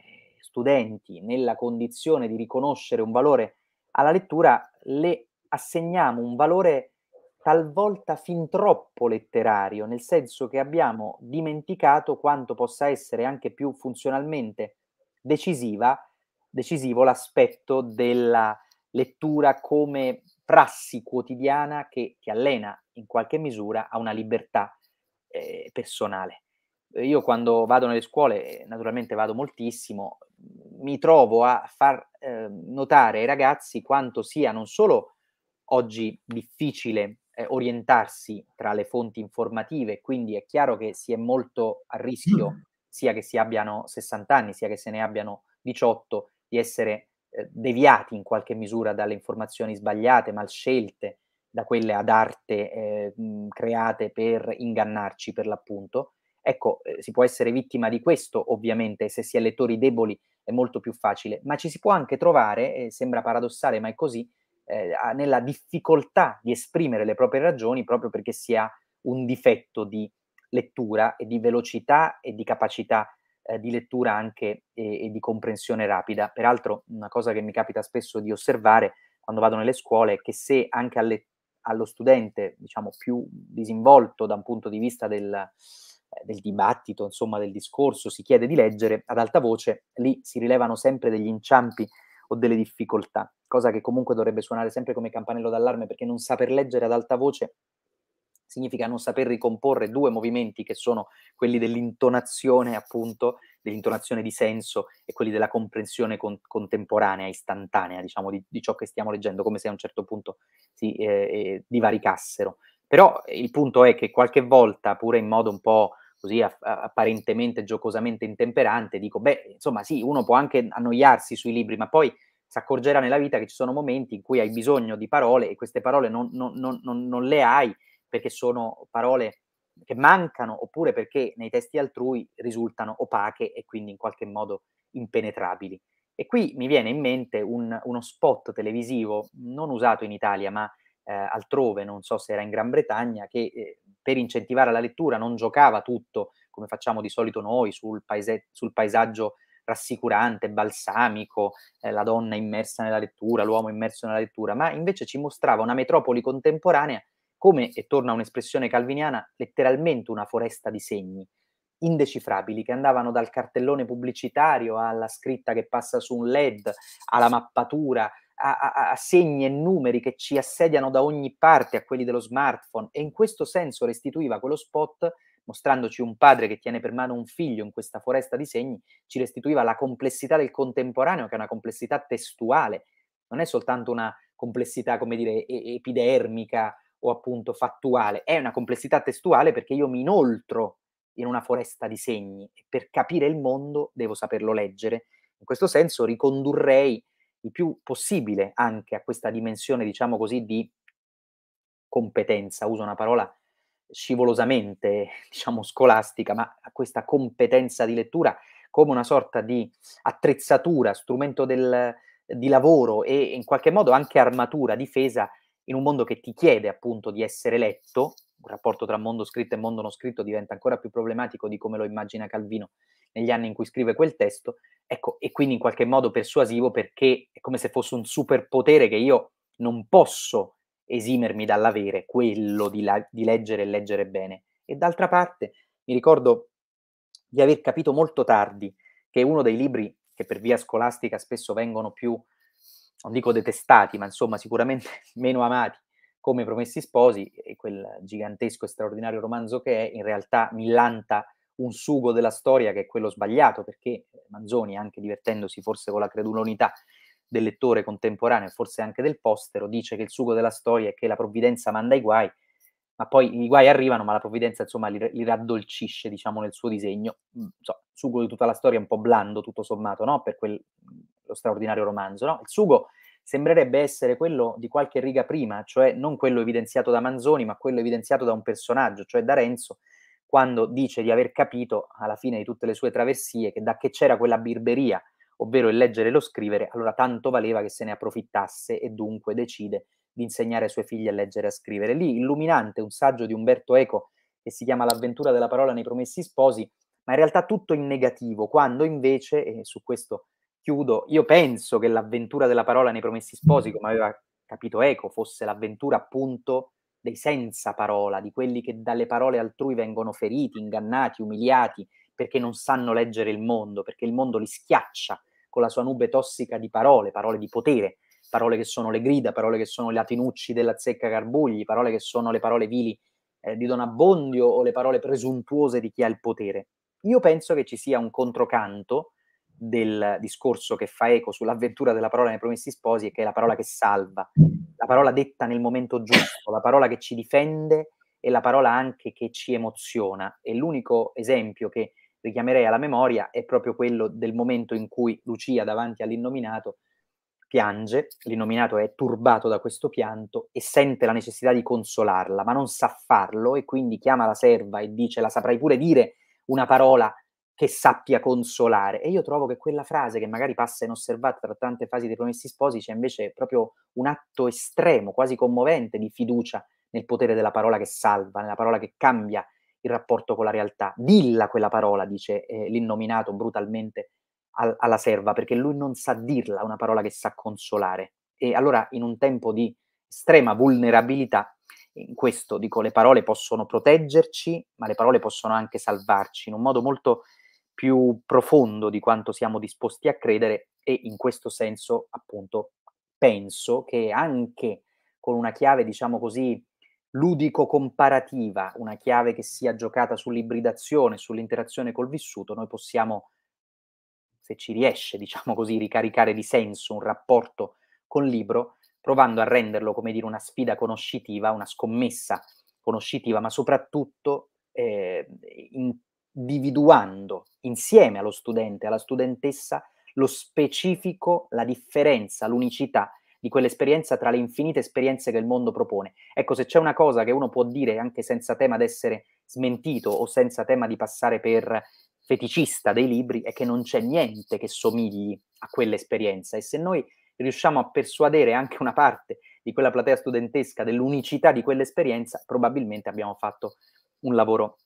studenti nella condizione di riconoscere un valore alla lettura, le assegniamo un valore talvolta fin troppo letterario, nel senso che abbiamo dimenticato quanto possa essere anche più funzionalmente decisiva, decisivo l'aspetto della lettura come prassi quotidiana che ti allena in qualche misura a una libertà eh, personale io quando vado nelle scuole, naturalmente vado moltissimo, mi trovo a far eh, notare ai ragazzi quanto sia non solo oggi difficile eh, orientarsi tra le fonti informative, quindi è chiaro che si è molto a rischio, mm. sia che si abbiano 60 anni, sia che se ne abbiano 18, di essere eh, deviati in qualche misura dalle informazioni sbagliate, mal scelte, da quelle ad arte eh, create per ingannarci per l'appunto Ecco, eh, si può essere vittima di questo, ovviamente, se si è lettori deboli è molto più facile, ma ci si può anche trovare, eh, sembra paradossale, ma è così, eh, nella difficoltà di esprimere le proprie ragioni proprio perché si ha un difetto di lettura e di velocità e di capacità eh, di lettura anche e, e di comprensione rapida. Peraltro, una cosa che mi capita spesso di osservare quando vado nelle scuole è che se anche alle, allo studente, diciamo, più disinvolto da un punto di vista del eh, del dibattito, insomma, del discorso, si chiede di leggere ad alta voce, lì si rilevano sempre degli inciampi o delle difficoltà, cosa che comunque dovrebbe suonare sempre come campanello d'allarme, perché non saper leggere ad alta voce significa non saper ricomporre due movimenti che sono quelli dell'intonazione, appunto, dell'intonazione di senso e quelli della comprensione con- contemporanea, istantanea, diciamo, di-, di, ciò che stiamo leggendo, come se a un certo punto si eh, eh, divaricassero. Però il punto è che qualche volta, pure in modo un po' così aff- apparentemente giocosamente intemperante, dico, beh, insomma sì, uno può anche annoiarsi sui libri, ma poi si accorgerà nella vita che ci sono momenti in cui hai bisogno di parole e queste parole non, non, non, non le hai perché sono parole che mancano oppure perché nei testi altrui risultano opache e quindi in qualche modo impenetrabili. E qui mi viene in mente un, uno spot televisivo non usato in Italia ma eh, altrove, non so se era in Gran Bretagna, che eh, per incentivare la lettura non giocava tutto come facciamo di solito noi sul, paese, sul paesaggio rassicurante, balsamico, eh, la donna immersa nella lettura, l'uomo immerso nella lettura, ma invece ci mostrava una metropoli contemporanea come, e torna un'espressione calviniana, letteralmente una foresta di segni indecifrabili che andavano dal cartellone pubblicitario alla scritta che passa su un LED, alla mappatura, a, a, a, segni e numeri che ci assediano da ogni parte a quelli dello smartphone e in questo senso restituiva quello spot mostrandoci un padre che tiene per mano un figlio in questa foresta di segni, ci restituiva la complessità del contemporaneo che è una complessità testuale, non è soltanto una complessità, come dire, epidermica o appunto fattuale, è una complessità testuale perché io mi inoltro in una foresta di segni e per capire il mondo devo saperlo leggere. In questo senso ricondurrei il più possibile anche a questa dimensione, diciamo così, di competenza, uso una parola scivolosamente, <laughs> diciamo, scolastica, ma a questa competenza di lettura come una sorta di attrezzatura, strumento del, di lavoro e in qualche modo anche armatura, difesa in un mondo che ti chiede appunto di essere letto, il rapporto tra mondo scritto e mondo non scritto diventa ancora più problematico di come lo immagina Calvino negli anni in cui scrive quel testo, ecco, e quindi in qualche modo persuasivo perché è come se fosse un superpotere che io non posso esimermi dall'avere, quello di, la- di leggere e leggere bene. E d'altra parte mi ricordo di aver capito molto tardi che uno dei libri che per via scolastica spesso vengono più, non dico detestati, ma insomma sicuramente <laughs> meno amati, come Promessi Sposi, e quel gigantesco e straordinario romanzo che è, in realtà millanta un sugo della storia che è quello sbagliato, perché eh, Manzoni, anche divertendosi forse con la credulonità del lettore contemporaneo e forse anche del postero, dice che il sugo della storia è che la provvidenza manda i guai, ma poi i guai arrivano, ma la provvidenza insomma li, li raddolcisce, diciamo, nel suo disegno. Mm, so, il sugo di tutta la storia è un po' blando, tutto sommato, no? Per quel, mm, lo straordinario romanzo, no? Il sugo sembrerebbe essere quello di qualche riga prima, cioè non quello evidenziato da Manzoni, ma quello evidenziato da un personaggio, cioè da Renzo, quando dice di aver capito alla fine di tutte le sue traversie che da che c'era quella birberia, ovvero il leggere e lo scrivere, allora tanto valeva che se ne approfittasse e dunque decide di insegnare ai suoi figli a leggere e a scrivere. Lì illuminante un saggio di Umberto Eco che si chiama L'avventura della parola nei promessi sposi, ma in realtà tutto in negativo, quando invece, e su questo chiudo, io penso che l'avventura della parola nei promessi sposi, come aveva capito Eco, fosse l'avventura appunto dei senza parola, di quelli che dalle parole altrui vengono feriti, ingannati, umiliati, perché non sanno leggere il mondo, perché il mondo li schiaccia con la sua nube tossica di parole, parole di potere, parole che sono le grida, parole che sono i latinucci della zecca Garbugli, parole che sono le parole vili eh, di Don Abbondio o le parole presuntuose di chi ha il potere. Io penso che ci sia un controcanto del discorso che fa eco sull'avventura della parola nei promessi sposi è che è la parola che salva, la parola detta nel momento giusto, la parola che ci difende e la parola anche che ci emoziona. E l'unico esempio che richiamerei alla memoria è proprio quello del momento in cui Lucia davanti all'innominato piange, l'innominato è turbato da questo pianto e sente la necessità di consolarla, ma non sa farlo e quindi chiama la serva e dice la saprai pure dire una parola che sappia consolare. E io trovo che quella frase, che magari passa inosservata tra tante fasi dei promessi sposi, c'è invece proprio un atto estremo, quasi commovente, di fiducia nel potere della parola che salva, nella parola che cambia il rapporto con la realtà. Dilla quella parola, dice eh, l'innominato brutalmente al, alla serva, perché lui non sa dirla, una parola che sa consolare. E allora in un tempo di estrema vulnerabilità, in questo dico, le parole possono proteggerci, ma le parole possono anche salvarci in un modo molto più profondo di quanto siamo disposti a credere e in questo senso appunto penso che anche con una chiave diciamo così ludico-comparativa, una chiave che sia giocata sull'ibridazione, sull'interazione col vissuto, noi possiamo, se ci riesce, diciamo così, ricaricare di senso un rapporto col libro, provando a renderlo, come dire, una sfida conoscitiva, una scommessa conoscitiva, ma soprattutto eh, in, individuando insieme allo studente, alla studentessa, lo specifico, la differenza, l'unicità di quell'esperienza tra le infinite esperienze che il mondo propone. Ecco, se c'è una cosa che uno può dire anche senza tema di essere smentito o senza tema di passare per feticista dei libri, è che non c'è niente che somigli a quell'esperienza. E se noi riusciamo a persuadere anche una parte di quella platea studentesca dell'unicità di quell'esperienza, probabilmente abbiamo fatto un lavoro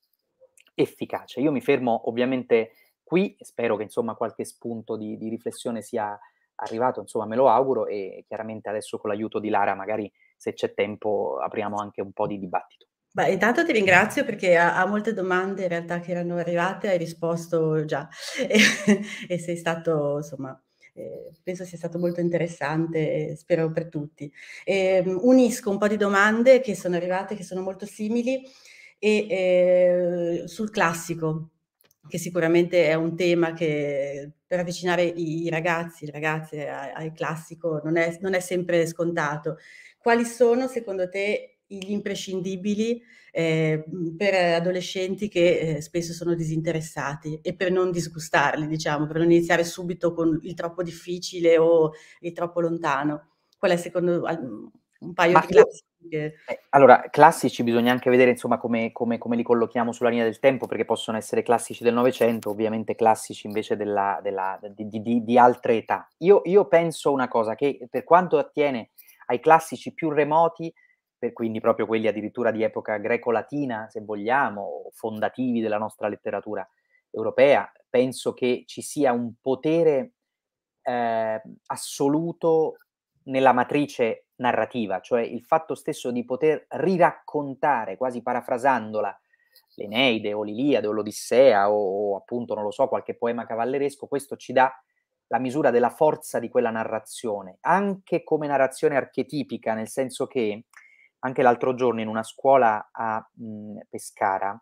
efficace. Io mi fermo ovviamente qui, spero che insomma qualche spunto di, di riflessione sia arrivato, insomma me lo auguro e chiaramente adesso con l'aiuto di Lara magari se c'è tempo apriamo anche un po' di dibattito. Beh, intanto ti ringrazio perché a, a, molte domande in realtà che erano arrivate hai risposto già <laughs> e, e sei stato, insomma, eh, penso sia stato molto interessante, eh, spero per tutti. Eh, unisco un po' di domande che sono arrivate, che sono molto simili e eh, sul classico, che sicuramente è un tema che per avvicinare i ragazzi, le ragazze al classico non è, non è, sempre scontato. Quali sono secondo te gli imprescindibili eh, per adolescenti che eh, spesso sono disinteressati e per non disgustarli, diciamo, per non iniziare subito con il troppo difficile o il troppo lontano? Qual è secondo un paio Ma di classi? Che... Eh, allora, classici bisogna anche vedere insomma come, come, come, li collochiamo sulla linea del tempo, perché possono essere classici del Novecento, ovviamente classici invece della, della, di, di, di, altre età. Io, io penso una cosa, che per quanto attiene ai classici più remoti, quindi proprio quelli addirittura di epoca greco-latina, se vogliamo, fondativi della nostra letteratura europea, penso che ci sia un potere eh, assoluto nella matrice narrativa, cioè il fatto stesso di poter riraccontare, quasi parafrasandola, l'Eneide o l'Iliade o l'Odissea o, o appunto, non lo so, qualche poema cavalleresco, questo ci dà la misura della forza di quella narrazione, anche come narrazione archetipica, nel senso che anche l'altro giorno in una scuola a mh, mhmm, Pescara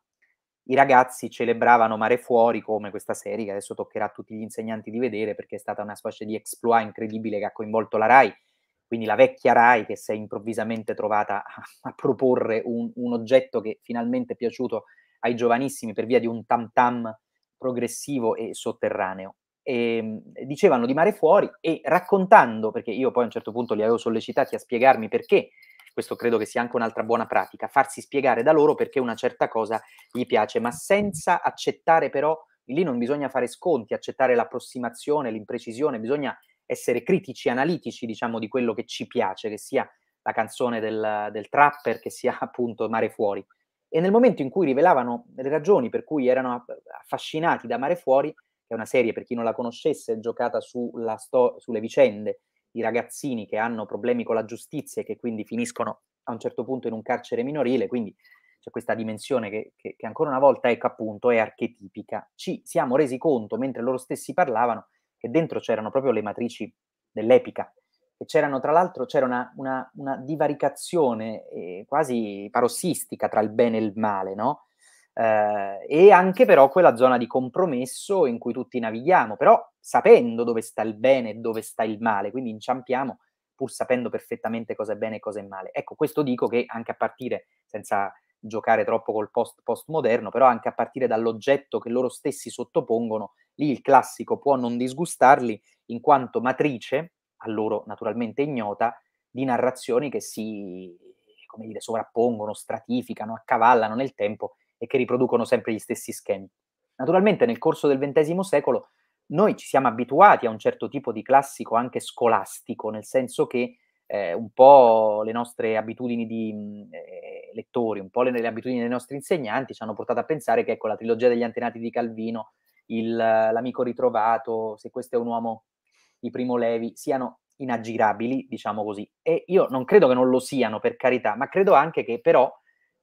i ragazzi celebravano Mare Fuori come questa serie che adesso toccherà a tutti gli insegnanti di vedere perché è stata una specie di exploit incredibile che ha coinvolto la RAI quindi la vecchia RAI che si è improvvisamente trovata a, a proporre un, un, oggetto che finalmente è piaciuto ai giovanissimi per via di un tam tam progressivo e sotterraneo. E, ehm, dicevano di mare fuori e raccontando, perché io poi a un certo punto li avevo sollecitati a spiegarmi perché, questo credo che sia anche un'altra buona pratica, farsi spiegare da loro perché una certa cosa gli piace, ma senza accettare però, lì non bisogna fare sconti, accettare l'approssimazione, l'imprecisione, bisogna essere critici, analitici, diciamo, di quello che ci piace, che sia la canzone del, del trapper, che sia <laughs> appunto Mare Fuori. E nel momento in cui rivelavano le ragioni per cui erano affascinati da Mare Fuori, che è una serie, per chi non la conoscesse, giocata sto- sulle vicende di ragazzini che hanno problemi con la giustizia e che quindi finiscono a un certo punto in un carcere minorile, quindi c'è questa dimensione che, che, che ancora una volta ecco appunto è archetipica. Ci siamo resi conto, mentre loro stessi parlavano, che dentro c'erano proprio le matrici dell'epica, e c'erano tra l'altro c'era una, una, una divaricazione eh, quasi parossistica tra il bene e il male, no? Eh, e anche però quella zona di compromesso in cui tutti navighiamo, però sapendo dove sta il bene e dove sta il male, quindi inciampiamo pur sapendo perfettamente cosa è bene e cosa è male. Ecco, questo dico che anche a partire, senza giocare troppo col post postmoderno, però anche a partire dall'oggetto che loro stessi sottopongono Lì il classico può non disgustarli in quanto matrice, a loro naturalmente ignota, di narrazioni che si, come dire, sovrappongono, stratificano, accavallano nel tempo e che riproducono sempre gli stessi schemi. Naturalmente nel corso del XX secolo noi ci siamo abituati a un certo tipo di classico anche scolastico, nel senso che eh, un po' le nostre abitudini di mm, eh, lettori, un po' le, le abitudini dei nostri insegnanti ci hanno portato a pensare che ecco, la trilogia degli antenati di Calvino il, l'amico ritrovato, se questo è un uomo di Primo Levi, siano inaggirabili, diciamo così. E io non credo che non lo siano, per carità, ma credo anche che però,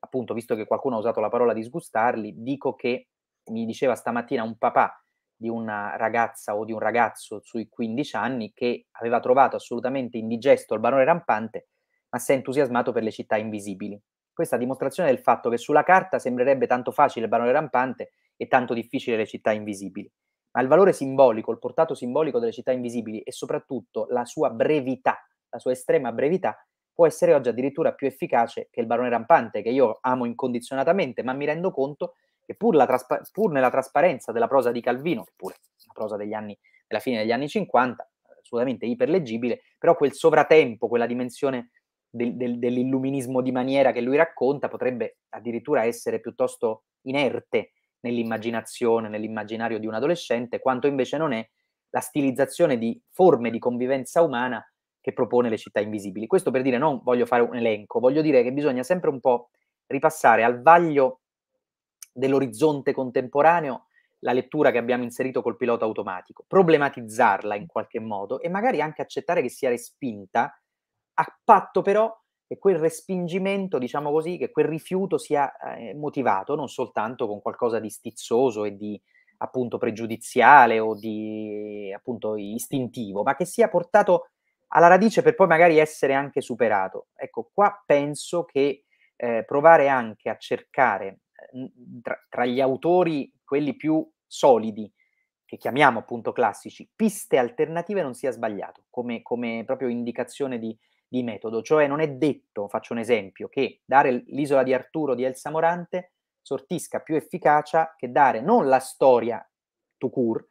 appunto, visto che qualcuno ha usato la parola disgustarli, dico che mi diceva stamattina un papà di una ragazza o di un ragazzo sui 15 anni che aveva trovato assolutamente indigesto il barone rampante, ma si è entusiasmato per le città invisibili. Questa dimostrazione del fatto che sulla carta sembrerebbe tanto facile il barone rampante, e tanto difficile le città invisibili, ma il valore simbolico, il portato simbolico delle città invisibili e soprattutto la sua brevità, la sua estrema brevità, può essere oggi addirittura più efficace che il barone rampante, che io amo incondizionatamente, ma mi rendo conto che pur, traspa- pur nella trasparenza della prosa di Calvino, che pure è una prosa degli anni, della fine degli anni 50, assolutamente iperleggibile, però quel sovratempo, quella dimensione del, del, dell'illuminismo di maniera che lui racconta potrebbe addirittura essere piuttosto inerte nell'immaginazione, nell'immaginario di un adolescente, quanto invece non è la stilizzazione di forme di convivenza umana che propone le città invisibili. Questo per dire non voglio fare un elenco, voglio dire che bisogna sempre un po' ripassare al vaglio dell'orizzonte contemporaneo la lettura che abbiamo inserito col pilota automatico, problematizzarla in qualche modo e magari anche accettare che sia respinta, a patto però che quel respingimento, diciamo così, che quel rifiuto sia eh, motivato non soltanto con qualcosa di stizzoso e di appunto pregiudiziale o di appunto istintivo, ma che sia portato alla radice per poi magari essere anche superato. Ecco, qua penso che eh, provare anche a cercare eh, tra, tra gli autori, quelli più solidi, che chiamiamo appunto classici, piste alternative non sia sbagliato, come, come proprio indicazione di, di metodo, cioè non è detto, faccio un esempio, che dare l'isola di Arturo di Elsa Morante sortisca più efficacia che dare non la storia to cure,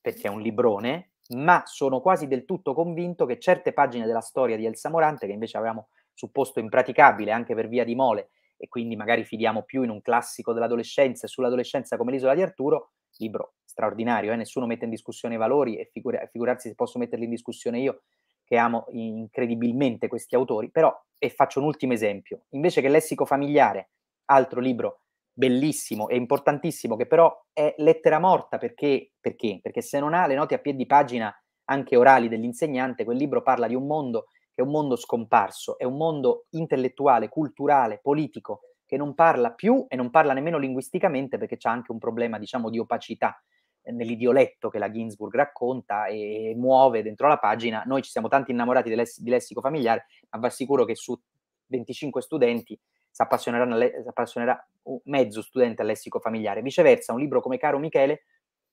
perché è un librone, ma sono quasi del tutto convinto che certe pagine della storia di Elsa Morante, che invece avevamo supposto impraticabile anche per via di mole, e quindi magari fidiamo più in un classico dell'adolescenza e sull'adolescenza come l'isola di Arturo, libro straordinario, eh? nessuno mette in discussione i valori e figura- figurarsi se posso metterli in discussione io, che amo incredibilmente questi autori, però, e faccio un ultimo esempio, invece che Lessico familiare, altro libro bellissimo e importantissimo, che però è lettera morta perché, perché? Perché se non ha le note a piedi di pagina, anche orali dell'insegnante, quel libro parla di un mondo che è un mondo scomparso, è un mondo intellettuale, culturale, politico, che non parla più e non parla nemmeno linguisticamente perché c'è anche un problema, diciamo, di opacità nell'idioletto che la Ginsburg racconta e muove dentro la pagina. Noi ci siamo tanti innamorati di, lessico familiare, ma vi assicuro che su 25 studenti si appassionerà, mezzo studente al lessico familiare. Viceversa, un libro come Caro Michele,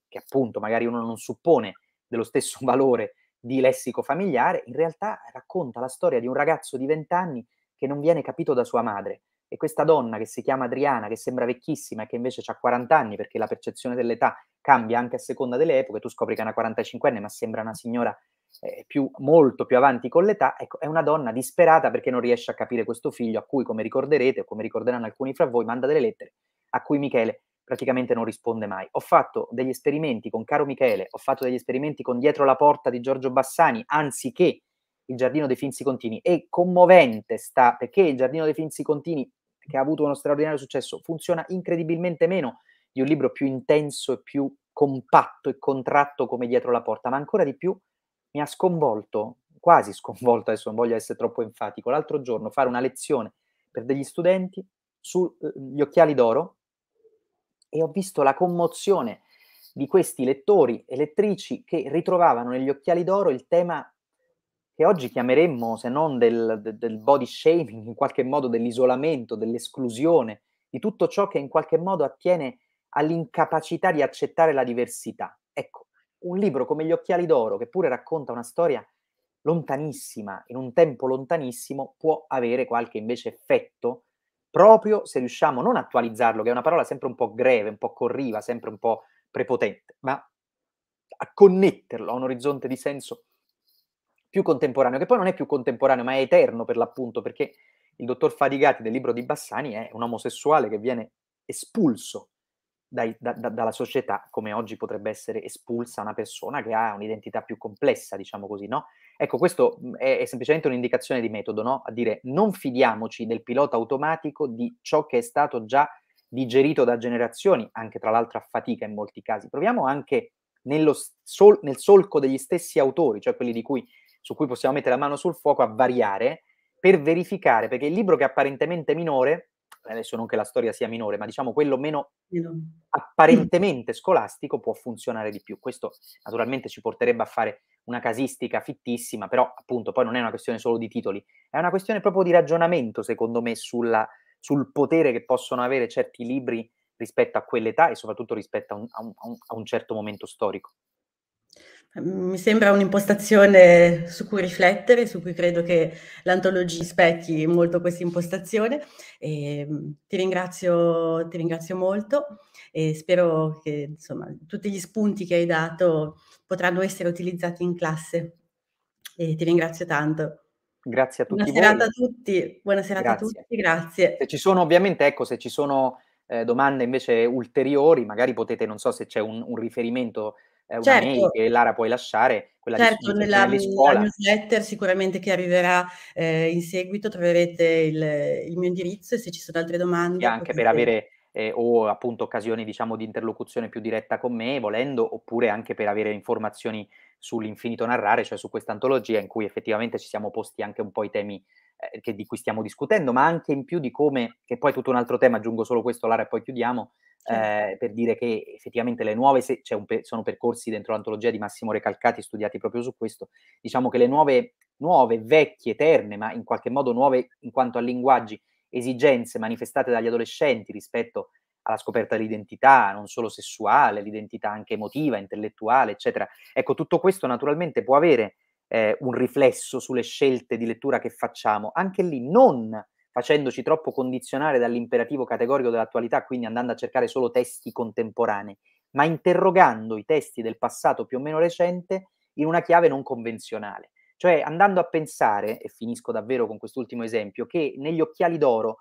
che appunto magari uno non suppone dello stesso <laughs> valore di lessico familiare, in realtà racconta la storia di un ragazzo di 20 anni che non viene capito da sua madre e questa donna che si chiama Adriana, che sembra vecchissima e che invece ha 40 anni perché la percezione dell'età cambia anche a seconda delle epoche, tu scopri che è una 45enne ma sembra una signora eh, più, molto più avanti con l'età, ecco, è una donna disperata perché non riesce a capire questo figlio a cui, come ricorderete o come ricorderanno alcuni fra voi, manda delle lettere a cui Michele praticamente non risponde mai. Ho fatto degli esperimenti con Caro Michele, ho fatto degli esperimenti con Dietro la porta di Giorgio Bassani, anziché il Giardino dei Finzi Contini. E commovente sta, perché il Giardino dei Finzi Contini che ha avuto uno straordinario successo, funziona incredibilmente meno di un libro più intenso e più compatto e contratto come Dietro la porta, ma ancora di più mi ha sconvolto, quasi sconvolto, adesso non voglio essere troppo enfatico, l'altro giorno fare una lezione per degli studenti sugli eh, occhiali d'oro e ho visto la commozione di questi lettori e lettrici che ritrovavano negli occhiali d'oro il tema che oggi chiameremmo, se non del, del body shaming, in qualche modo dell'isolamento, dell'esclusione, di tutto ciò che in qualche modo attiene all'incapacità di accettare la diversità. Ecco, un libro come Gli occhiali d'oro, che pure racconta una storia lontanissima, in un tempo lontanissimo, può avere qualche invece effetto, proprio se riusciamo non a attualizzarlo, che è una parola sempre un po' greve, un po' corriva, sempre un po' prepotente, ma a connetterlo a un orizzonte di senso più contemporaneo, che poi non è più contemporaneo, ma è eterno per l'appunto, perché il dottor Fadigati del libro di Bassani è un omosessuale che viene espulso dai, da, da, dalla società, come oggi potrebbe essere espulsa una persona che ha un'identità più complessa, diciamo così, no? Ecco, questo mm, è, è semplicemente un'indicazione di metodo, no? A dire non fidiamoci del pilota automatico di ciò che è stato già digerito da generazioni, anche tra l'altro a fatica in molti casi. Proviamo anche nello, sol, nel solco degli stessi autori, cioè quelli di cui su cui possiamo mettere la mano sul fuoco a variare per verificare, perché il libro che è apparentemente minore, eh, adesso non che la storia sia minore, ma diciamo quello meno apparentemente scolastico può funzionare di più. Questo naturalmente ci porterebbe a fare una casistica fittissima, però appunto poi non è una questione solo di titoli, è una questione proprio di ragionamento, secondo me, sulla, sul potere che possono avere certi libri rispetto a quell'età e soprattutto rispetto a un, a un, a un certo momento storico. Mi sembra un'impostazione su cui riflettere, su cui credo che l'antologia specchi molto questa impostazione. E, mm, ti, ringrazio, ti ringrazio molto e spero che insomma, tutti gli spunti che hai dato potranno essere utilizzati in classe. E ti ringrazio tanto. Grazie a tutti. Buona serata a tutti, buona serata grazie. a tutti, grazie. Se ci sono ovviamente, ecco, se ci sono eh, domande invece ulteriori, magari potete, non so se c'è un, un riferimento una certo. mail che Lara puoi lasciare, quella certo, di nella, nella newsletter sicuramente che arriverà eh, in seguito troverete il, il, mio indirizzo e se ci sono altre domande. E anche potete... per avere eh, o appunto occasioni diciamo di interlocuzione più diretta con me volendo oppure anche per avere informazioni sull'infinito narrare, cioè su questa antologia in cui effettivamente ci siamo posti anche un po' i temi eh, che, di cui stiamo discutendo, ma anche in più di come, che poi è tutto un altro tema, aggiungo solo questo Lara e poi chiudiamo, certo. eh, per dire che effettivamente le nuove, se, cioè pe- sono percorsi dentro l'antologia di Massimo Recalcati studiati proprio su questo, diciamo che le nuove, nuove, vecchie, eterne, ma in qualche modo nuove in quanto a linguaggi, esigenze manifestate dagli adolescenti rispetto alla scoperta dell'identità, non solo sessuale, l'identità anche emotiva, intellettuale, eccetera. Ecco, tutto questo naturalmente può avere eh, un riflesso sulle scelte di lettura che facciamo, anche lì non facendoci troppo condizionare dall'imperativo categorico dell'attualità, quindi andando a cercare solo testi contemporanei, ma interrogando i testi del passato più o meno recente in una chiave non convenzionale. Cioè andando a pensare, e finisco davvero con quest'ultimo esempio, che negli occhiali d'oro,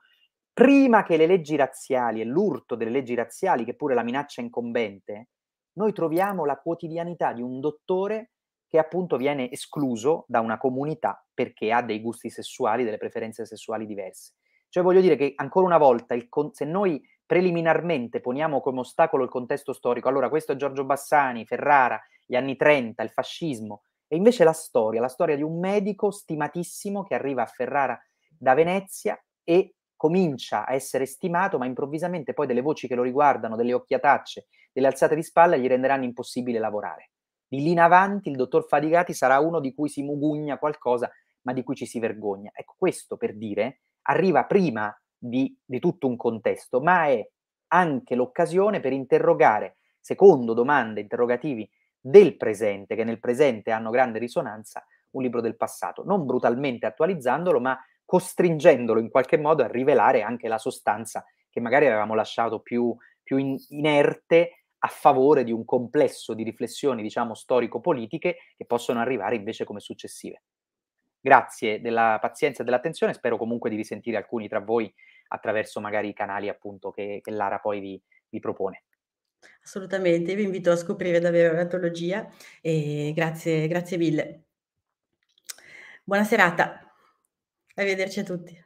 prima che le leggi razziali e l'urto delle leggi razziali, che pure la minaccia incombente, noi troviamo la quotidianità di un dottore che appunto viene escluso da una comunità perché ha dei gusti sessuali, delle preferenze sessuali diverse. Cioè voglio dire che ancora una volta, con- se noi preliminarmente poniamo come ostacolo il contesto storico, allora questo è Giorgio Bassani, Ferrara, gli anni 30, il fascismo, e invece la storia, la storia di un medico stimatissimo che arriva a Ferrara da Venezia e comincia a essere stimato, ma improvvisamente poi delle voci che lo riguardano, delle occhiatacce, delle alzate di spalla gli renderanno impossibile lavorare. Di lì in avanti il dottor Fadigati sarà uno di cui si mugugna qualcosa, ma di cui ci si vergogna. Ecco, questo per dire arriva prima di, di tutto un contesto, ma è anche l'occasione per interrogare, secondo domande, interrogativi del presente, che nel presente hanno grande risonanza, un libro del passato, non brutalmente attualizzandolo, ma costringendolo in qualche modo a rivelare anche la sostanza che magari avevamo lasciato più, più in, inerte a favore di un complesso di riflessioni, diciamo, storico-politiche che possono arrivare invece come successive. Grazie della pazienza e dell'attenzione, spero comunque di risentire alcuni tra voi attraverso magari i canali appunto che, che Lara poi vi, vi propone. Assolutamente, vi invito a scoprire davvero l'antologia e grazie, grazie mille. Buona serata, arrivederci a tutti.